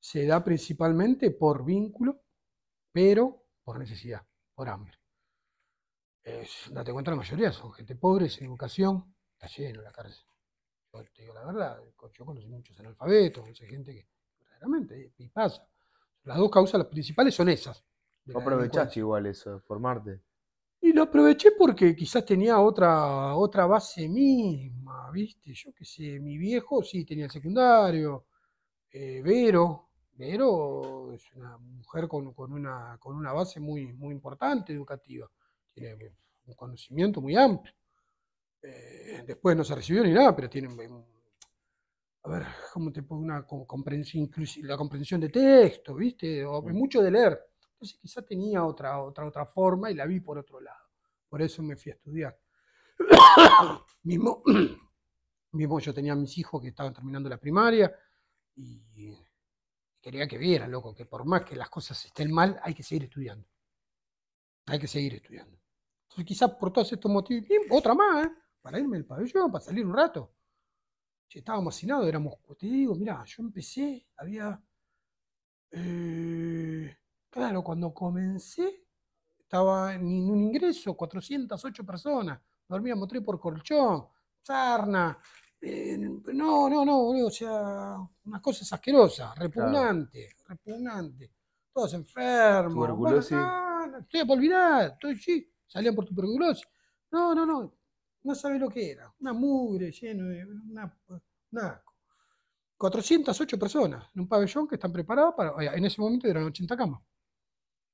se da principalmente por vínculo, pero por necesidad, por hambre. date cuenta, la mayoría son gente pobre, sin educación, está lleno la cárcel te este, la verdad, yo conocí muchos analfabetos, mucha gente que verdaderamente, eh, y pasa. Las dos causas principales son esas. No aprovechaste igual eso, formarte. Y lo aproveché porque quizás tenía otra, otra base misma, ¿viste? Yo qué sé, mi viejo sí tenía el secundario, eh, Vero, Vero es una mujer con, con, una, con una base muy, muy importante educativa, tiene un conocimiento muy amplio. Eh, después no se recibió ni nada, pero tienen a ver, ¿cómo te una comprensión, la comprensión de texto, viste? mucho de leer. Entonces quizá tenía otra, otra, otra forma y la vi por otro lado. Por eso me fui a estudiar. mismo, mismo yo tenía mis hijos que estaban terminando la primaria y quería que vieran, loco, que por más que las cosas estén mal, hay que seguir estudiando. Hay que seguir estudiando. Entonces, quizás por todos estos motivos, otra más, ¿eh? para irme al pabellón, para salir un rato. Estaba estábamos era éramos, te digo, mira, yo empecé, había... Eh, claro, cuando comencé, estaba en un ingreso, 408 personas, dormíamos tres por colchón, sarna, eh, no, no, no, boludo, o sea, unas cosas asquerosas, repugnante, repugnante. Todos enfermos. Tuberculosis. estoy a olvidar, sí, salían por tuberculosis. No, no, no, no sabe lo que era, una mugre llena de una, 408 personas en un pabellón que están preparados para, en ese momento eran 80 camas.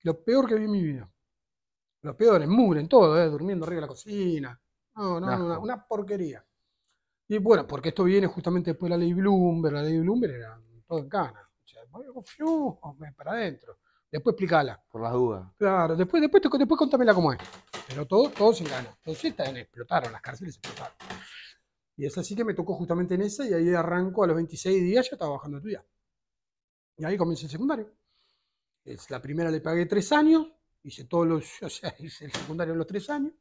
Lo peor que vi en mi vida. Lo peor, en mugre, en todo, eh, durmiendo arriba de la cocina. No, no, no una, porquería. Y bueno, porque esto viene justamente después de la ley Bloomberg. La ley Bloomberg era todo en canas. O sea, fiu, para adentro. Después explícala. Por las dudas. Claro, después, después, después contamela cómo es pero todos se gana. Entonces explotaron, las cárceles explotaron. Y es así que me tocó justamente en esa y ahí arranco a los 26 días, ya estaba bajando día. Y ahí comienza el secundario. Es, la primera le pagué tres años, hice todos los, o sea, hice el secundario en los tres años.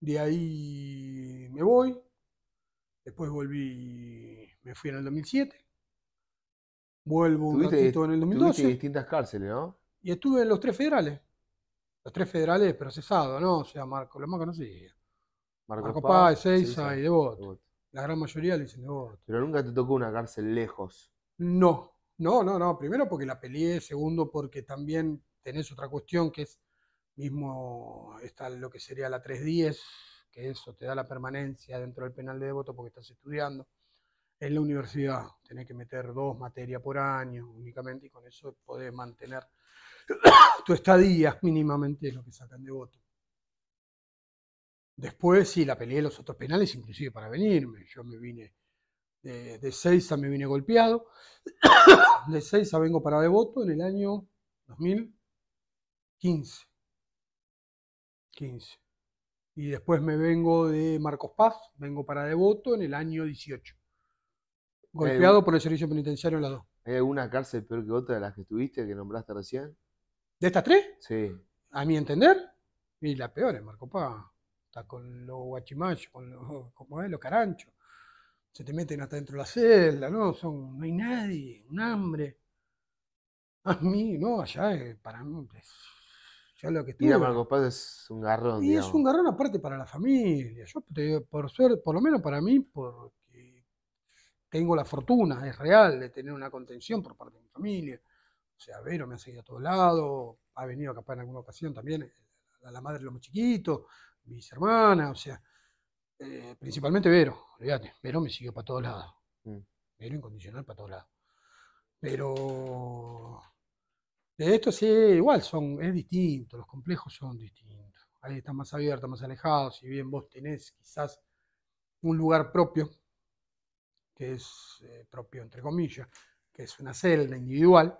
De ahí me voy. Después volví, me fui en el 2007. Vuelvo un ratito en el 2012. Tuviste distintas cárceles, ¿no? Y estuve en los tres federales los tres federales procesados, ¿no? O sea, Marco, los más conocidos. Marco, Marco Paz, y Devoto. La gran mayoría le dicen Devoto. Pero nunca te tocó una cárcel lejos. No, no, no, no. Primero porque la peleé, segundo porque también tenés otra cuestión que es mismo está lo que sería la 310, que eso te da la permanencia dentro del penal de voto porque estás estudiando. En la universidad tenés que meter dos materias por año únicamente y con eso podés mantener tu estadía mínimamente es lo que sacan de voto. Después sí, la peleé los otros penales, inclusive para venirme. Yo me vine de, de Seiza, me vine golpeado. De Seiza vengo para Devoto en el año 2015. 15. Y después me vengo de Marcos Paz, vengo para Devoto en el año 18. Golpeado eh, por el servicio penitenciario en la dos. ¿Hay alguna cárcel peor que otra de las que estuviste, que nombraste recién? ¿De estas tres? Sí. A mi entender, y la peor es Marco Paz Está con los guachimachos, con los, como es, los caranchos. Se te meten hasta dentro de la celda, ¿no? Son, no hay nadie, un hambre. A mí, no, allá es, para mí. ya lo que estoy Mira Marco Paz es un garrón. Y es un garrón aparte para la familia. Yo, por suerte, por lo menos para mí, porque tengo la fortuna, es real, de tener una contención por parte de mi familia o sea, Vero me ha seguido a todos lados, ha venido capaz en alguna ocasión también, eh, la, la madre de los más chiquitos, mis hermanas, o sea, eh, principalmente Vero, Fíjate, Vero me siguió para todos lados. Mm. Vero incondicional para todos lados. Pero de esto sí, igual, son, es distinto, los complejos son distintos. Ahí están más abiertos, más alejados, si bien vos tenés quizás un lugar propio, que es eh, propio entre comillas, que es una celda individual,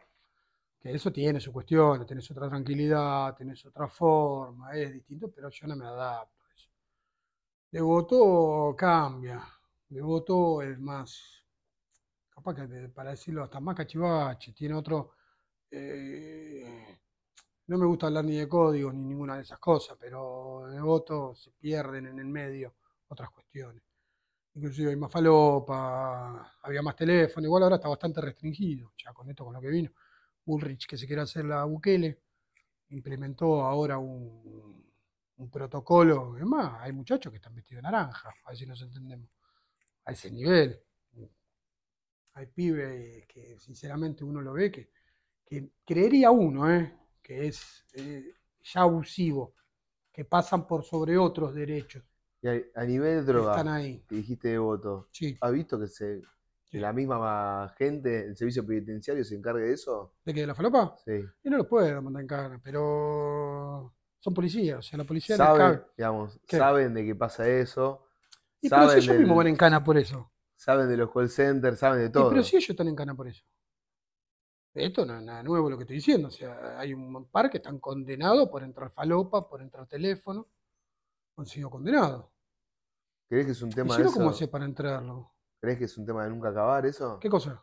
que eso tiene sus cuestiones, tenés otra tranquilidad, tenés otra forma, es distinto, pero yo no me adapto a eso. voto cambia, voto es más, capaz que para decirlo hasta más cachivache, tiene otro... Eh, no me gusta hablar ni de código ni ninguna de esas cosas, pero de voto se pierden en el medio otras cuestiones. Inclusive hay más falopa, había más teléfono, igual ahora está bastante restringido, ya con esto, con lo que vino. Bullrich que se quiere hacer la Bukele, implementó ahora un, protocolo. Es hay muchachos que están vestidos de naranja, a ver si nos entendemos. A ese nivel. Hay pibes que sinceramente uno lo ve que, que creería uno, ¿eh? que es eh, ya abusivo, que pasan por sobre otros derechos. Y a, nivel de droga, dijiste de voto, ¿ha visto que se que la misma gente, el servicio penitenciario, se encargue de eso. ¿De qué? ¿De la falopa? Sí. Y no los pueden mandar en cara, pero son policías, o sea, la policía saben, les digamos, saben de qué pasa eso. Y pero si ellos mismos van en cana por eso. Saben de los call centers, saben de todo. pero si ellos están en cana por eso. Esto no es nada nuevo lo que estoy diciendo. O sea, hay un par que están condenados por entrar falopa, por entrar teléfono. Han sido condenados. ¿Crees que es un tema de eso? cómo hace para entrarlo? ¿Crees que es un tema de nunca acabar eso? ¿Qué cosa?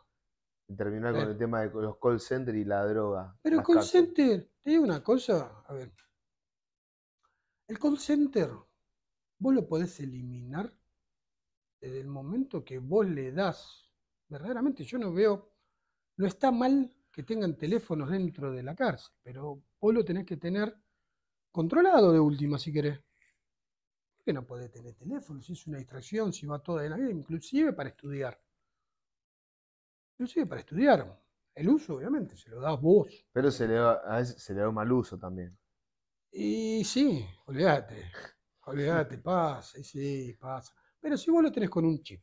Terminar con eh. el tema de los call center y la droga. Pero call center, te digo una cosa, a ver. El call center, vos lo podés eliminar desde el momento que vos le das. Verdaderamente yo no veo, no está mal que tengan teléfonos dentro de la cárcel, pero vos lo tenés que tener controlado de última si querés que no puede tener teléfono? Si es una distracción, si va toda la vida, inclusive para estudiar. Inclusive para estudiar. El uso, obviamente, se lo das vos. Pero se eh. le a veces se le da un mal uso también. Y sí, olvídate. Olvídate, pasa, sí, pasa. Pero si vos lo tenés con un chip,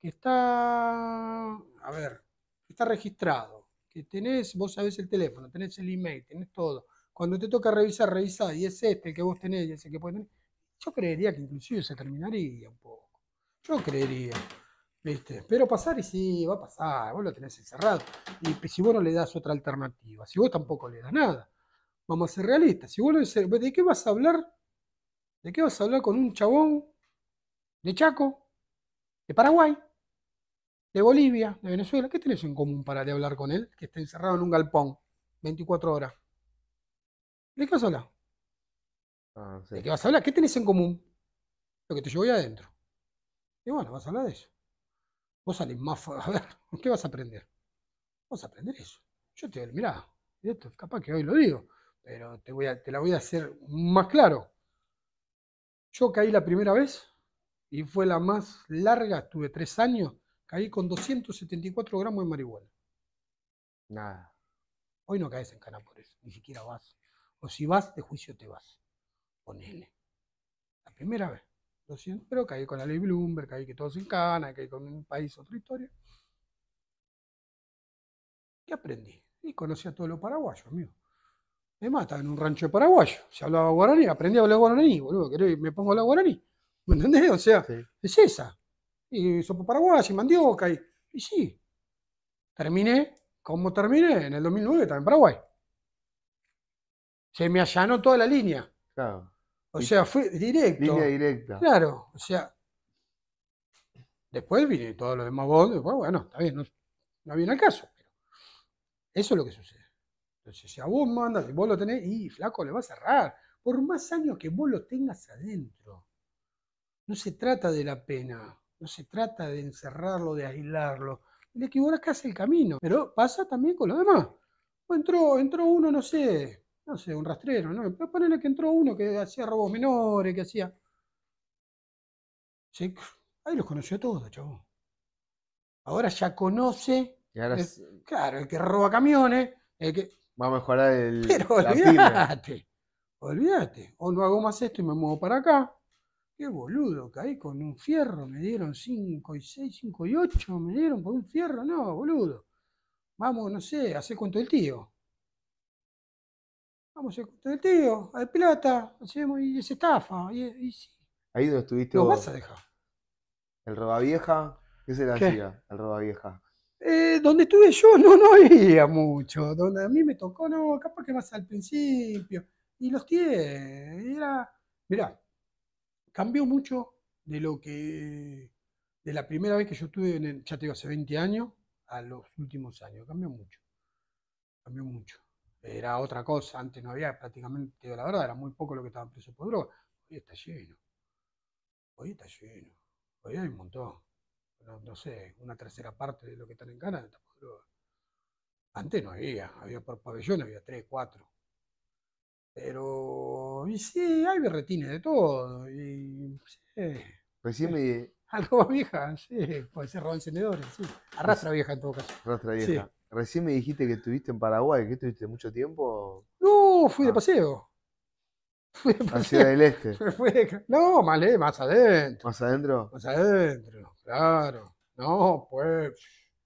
que está, a ver, que está registrado, que tenés, vos sabés el teléfono, tenés el email, tenés todo. Cuando te toca revisar, revisar, y es este el que vos tenés y es el que puedes tener yo creería que inclusive se terminaría un poco. Yo creería. ¿Viste? Pero pasar y sí, va a pasar, vos lo tenés encerrado. Y si vos no le das otra alternativa, si vos tampoco le das nada, vamos a ser realistas. Si vos lo ¿de qué vas a hablar? ¿De qué vas a hablar con un chabón de Chaco, de Paraguay, de Bolivia, de Venezuela? ¿Qué tenés en común para de hablar con él que está encerrado en un galpón 24 horas? ¿De qué vas a hablar? Ah, ¿De qué vas a hablar? ¿Qué tenés en común? Lo que te llevo ahí adentro. Y bueno, vas a hablar de eso. Vos salís más. A ver, ¿qué vas a aprender? Vos a aprender eso. Yo te digo, mirá, esto capaz que hoy lo digo, pero te, la voy a hacer más claro. Yo caí la primera vez y fue la más larga, tuve tres años, caí con 274 gramos de marihuana. Nada. Hoy no caes en Canapores, ni siquiera vas. O si vas, de juicio te vas él. La primera vez. Lo siento, pero caí con la ley Bloomberg, caí que todo todos encana, caí con un país, otra historia. ¿Qué aprendí? Y conocí a todos los paraguayos, amigo. Me estaba en un rancho de paraguayo. Se hablaba guaraní, aprendí a hablar guaraní, boludo. ¿querés? Me pongo a hablar guaraní. ¿Me entendés? O sea, es esa. Y sopa paraguay, y mandioca. Y, y sí. Terminé como terminé en el 2009, también en Paraguay. Se me allanó toda la línea. Claro. O sea, fue directo. Línea directa. Claro, o sea. Después viene todos los demás vos, después, bueno, está bien, no, viene al caso. Pero eso es lo que sucede. Entonces, si a vos mandas, si vos lo tenés, y flaco, le va a cerrar. Por más años que vos lo tengas adentro. No se trata de la pena, no se trata de encerrarlo, de aislarlo. Le equivocas el camino, pero pasa también con los demás. Pues entró, entró uno, no sé, no sé, un rastrero, ¿no? Pero ponele que entró uno que hacía robos menores, que hacía... Sí, ahí los conoció todos, chavo. Ahora ya conoce... Claro, el que roba camiones, el que... Vamos a mejorar el... Pero olvídate, olvídate. O no hago más esto y me muevo para acá. Qué boludo, caí con un fierro, me dieron 5 y 6, 5 y 8, me dieron por un fierro, no, boludo. Vamos, no sé, hace cuánto el tío vamos a al tío, hay plata, y es estafa. Ahí donde estuviste vos? vas a dejar? ¿El Robavieja? ¿Qué se le hacía el Robavieja? Eh, donde estuve yo no, no había mucho. Donde a mí me tocó, no, capaz que más al principio. Y los tiene. Era. Mirá, cambió mucho de lo que. De la primera vez que yo estuve, en el, ya te digo, hace 20 años, a los últimos años. Cambió mucho. Cambió mucho era otra cosa, antes no había prácticamente, la verdad, era muy poco lo que estaban presos por droga. Hoy está lleno, hoy está lleno, hoy hay un montón. No, sé, una tercera parte de lo que están en Canadá está por Antes no había, había por pabellón, había tres, cuatro. Pero, y sí, hay berretines de todo. Y, sí. Recién eh, me... Algo vieja, sí, puede ser roba encendedores, sí. Arrastra vieja en todo caso. Arrastra vieja. Sí. Recién me dijiste que estuviste en Paraguay, que estuviste mucho tiempo. No, fui de ah. paseo. Fui de paseo. Hacia el este. No, más, más adentro. ¿Más adentro? Más adentro, claro. No, pues.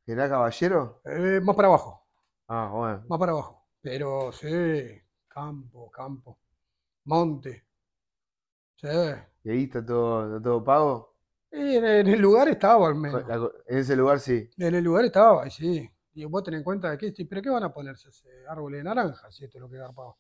¿Era caballero? Eh, más para abajo. Ah, bueno. Más para abajo. Pero sí, campo, campo. Monte. Sí. ¿Y ahí está todo, pago? En, en, el lugar estaba al menos. En ese lugar sí. En el lugar estaba, sí. Y vos tenés en cuenta que, ¿pero qué van a ponerse? ese árbol de naranja, si esto es lo que garpaba.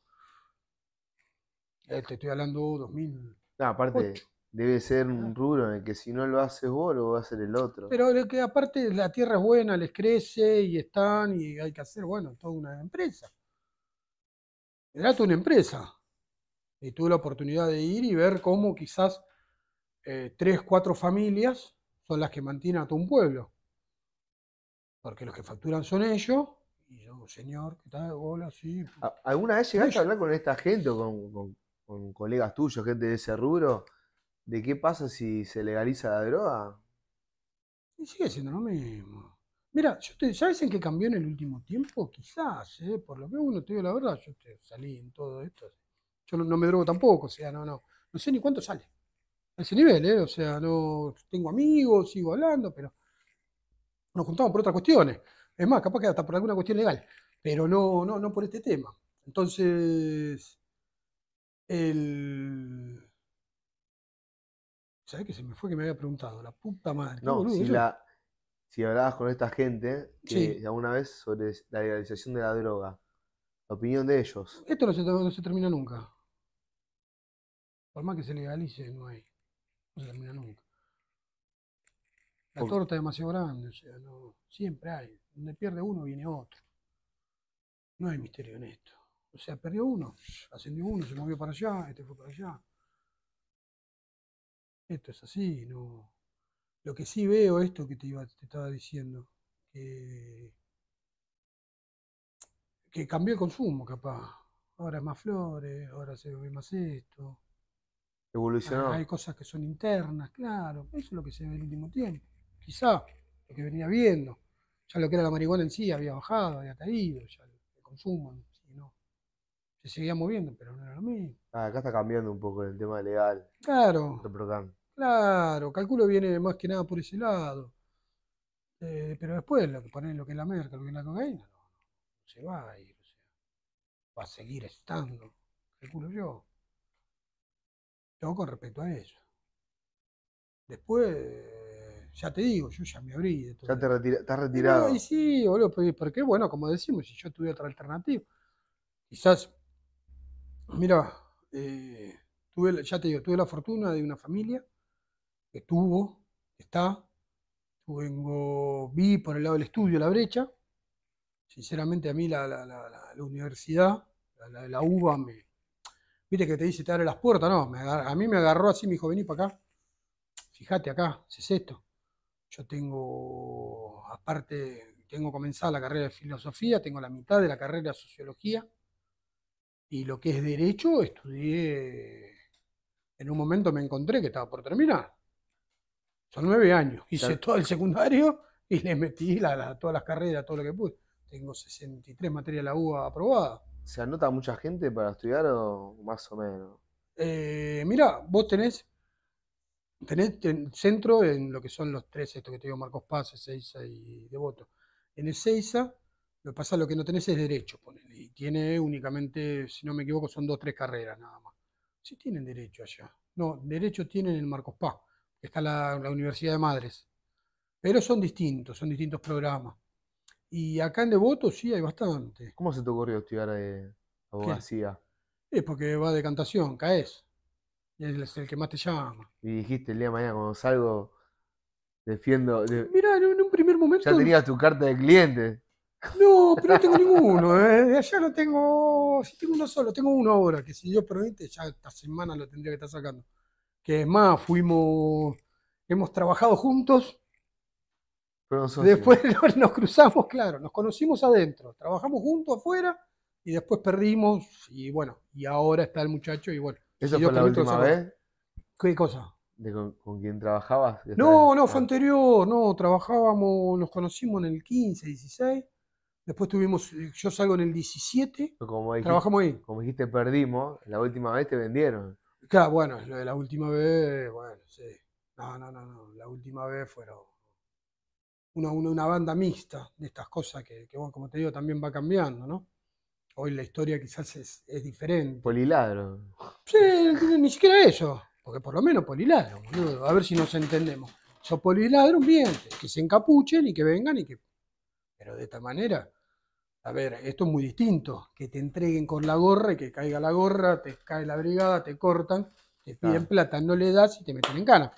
Este, estoy hablando 2000. No, aparte, debe ser un ah. rubro en el que si no lo haces vos, lo va a hacer el otro. Pero que aparte la tierra es buena, les crece y están y hay que hacer, bueno, toda una empresa. Era una empresa. Y tuve la oportunidad de ir y ver cómo quizás eh, tres, cuatro familias son las que mantienen a todo un pueblo porque los que facturan son ellos. Y yo, señor, ¿qué tal? Hola, sí. ¿Alguna vez llegaste a hablar con esta gente con, colegas tuyos, gente de ese rubro, de qué pasa si se legaliza la droga? Y sigue siendo lo mismo. Mira, yo te, ¿sabes en qué cambió en el último tiempo? Quizás, ¿eh? por lo que uno te digo la verdad, yo salí en todo esto. Yo no, me drogo tampoco, o sea, no, no. No sé ni cuánto sale. A ese nivel, ¿eh? O sea, no tengo amigos, sigo hablando, pero nos juntamos por otras cuestiones. Es más, capaz que hasta por alguna cuestión legal, pero no, no, no por este tema. Entonces, el... ¿Sabés que se me fue que me había preguntado? La puta madre. No, si, la, si, hablabas con esta gente que alguna vez sobre la legalización de la droga, la opinión de ellos. Esto no se termina nunca. Por más que se legalice, no hay. No se termina nunca. La torta es demasiado grande, o sea, siempre hay. Donde pierde uno viene otro. No hay misterio en esto. O sea, perdió uno, ascendió uno, se movió para allá, este fue para allá. Esto es así, no. Lo que sí veo, esto que te, te estaba diciendo, que, que cambió el consumo, capaz. Ahora más flores, ahora se ve más esto. Evolucionó. Hay cosas que son internas, claro. Eso es lo que se ve en el último tiempo quizá, lo que venía viendo. Ya lo que era la marihuana en sí había bajado, había caído, ya el consumo, no. Se seguía moviendo, pero no era lo mismo. Ah, acá está cambiando un poco el tema legal. Claro. Claro, calculo viene más que nada por ese lado. Eh, pero después lo que ponen lo que es la merca, lo que es la cocaína, no, se va a ir, o sea, va a seguir estando, calculo yo. Yo con respecto a eso. Después ya te digo, yo ya me abrí. De ya te estás retirado. y sí, boludo, porque bueno, como decimos, si yo tuve otra alternativa, quizás, mira, eh, tuve, ya te digo, tuve la fortuna de una familia que tuvo, está, vi por el lado del estudio la brecha, sinceramente a mí la, la, la, la universidad, la, UBA me... Viste que te dice, te abre las puertas, no, a mí me agarró así, me dijo, vení para acá, fíjate acá, es esto. Yo tengo, aparte, tengo comenzada la carrera de filosofía, tengo la mitad de la carrera de sociología y lo que es derecho estudié, en un momento me encontré que estaba por terminar. Son nueve años, hice todo el secundario y le metí todas las carreras, todo lo que pude. Tengo 63 materias de la UA aprobadas. ¿Se anota mucha gente para estudiar o más o menos? Eh, mira, vos tenés tenés centro en lo que son los tres, esto que te digo, Marcos Paz, Ezeiza y Devoto. En Ezeiza, lo que pasa, lo que no tenés es derecho, ponele, y tiene únicamente, si no me equivoco, son dos, tres carreras nada más. Sí tienen derecho allá. No, derecho tienen en Marcos Paz, que está la, la Universidad de Madres. Pero son distintos, son distintos programas. Y acá en Devoto sí hay bastante. ¿Cómo se te ocurrió estudiar eh, abogacía? Es porque va de cantación, caes es el que más te llama. Y dijiste el día de mañana cuando salgo, defiendo. De... Mirá, en un primer momento. Ya tenías tu carta de cliente. No, pero no tengo ninguno, ¿eh? De allá no tengo. tengo uno solo, tengo uno ahora, que si Dios permite, ya esta semana lo tendría que estar sacando. Que es más, fuimos. Hemos trabajado juntos. después nos, cruzamos, claro, nos conocimos adentro, trabajamos juntos afuera y después perdimos. Y bueno, y ahora está el muchacho y bueno ¿Eso fue la última vez? ¿Qué cosa? con, quién trabajabas? No, no, fue anterior, no, trabajábamos, nos conocimos en el 15, 16. Después tuvimos, eh, yo salgo en el 17, trabajamos ahí. Como dijiste, perdimos, la última vez te vendieron. Claro, bueno, lo de la última vez, bueno, sí. No, no, no, no. la última vez fueron una, banda mixta de estas cosas que, que bueno, como te digo, también va cambiando, ¿no? Hoy la historia quizás es, diferente. Poliladro. Sí, ni siquiera eso. Porque por lo menos poliladro, boludo. A ver si nos entendemos. Yo poliladro, bien, que se encapuchen y que vengan y que. Pero de esta manera. A ver, esto es muy distinto. Que te entreguen con la gorra y que caiga la gorra, te cae la brigada, te cortan, te piden plata, no le das y te meten en cana.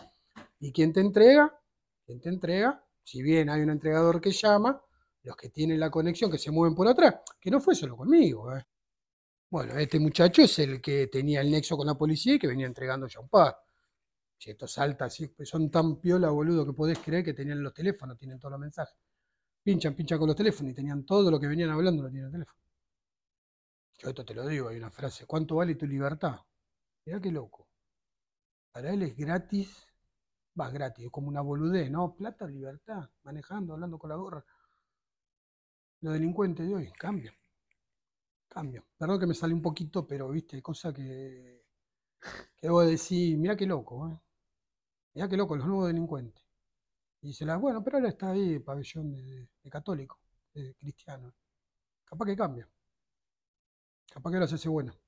¿Y quién te entrega? ¿Quién te entrega? Si bien hay un entregador que llama, los que tienen la conexión, que se mueven por atrás, que no fue solo conmigo. ¿eh? Bueno, este muchacho es el que tenía el nexo con la policía y que venía entregando ya un par. Si estos saltas, así, son tan piola, boludo, que podés creer que tenían los teléfonos, tienen todos los mensajes. Pinchan, pinchan con los teléfonos y tenían todo lo que venían hablando, lo tienen el teléfono. Yo esto te lo digo, hay una frase, ¿cuánto vale tu libertad? Mirá qué loco. Para él es gratis, va gratis, es como una boludez, ¿no? Plata, libertad, manejando, hablando con la gorra los delincuentes de hoy cambia cambia, Perdón que me sale un poquito, pero viste, cosa que, que decir, decir mirá qué loco, ¿eh? mirá qué loco, los nuevos delincuentes. Y se las, bueno, pero ahora está ahí pabellón de, de católico, de cristiano. Capaz que cambia. Capaz que ahora se hace bueno.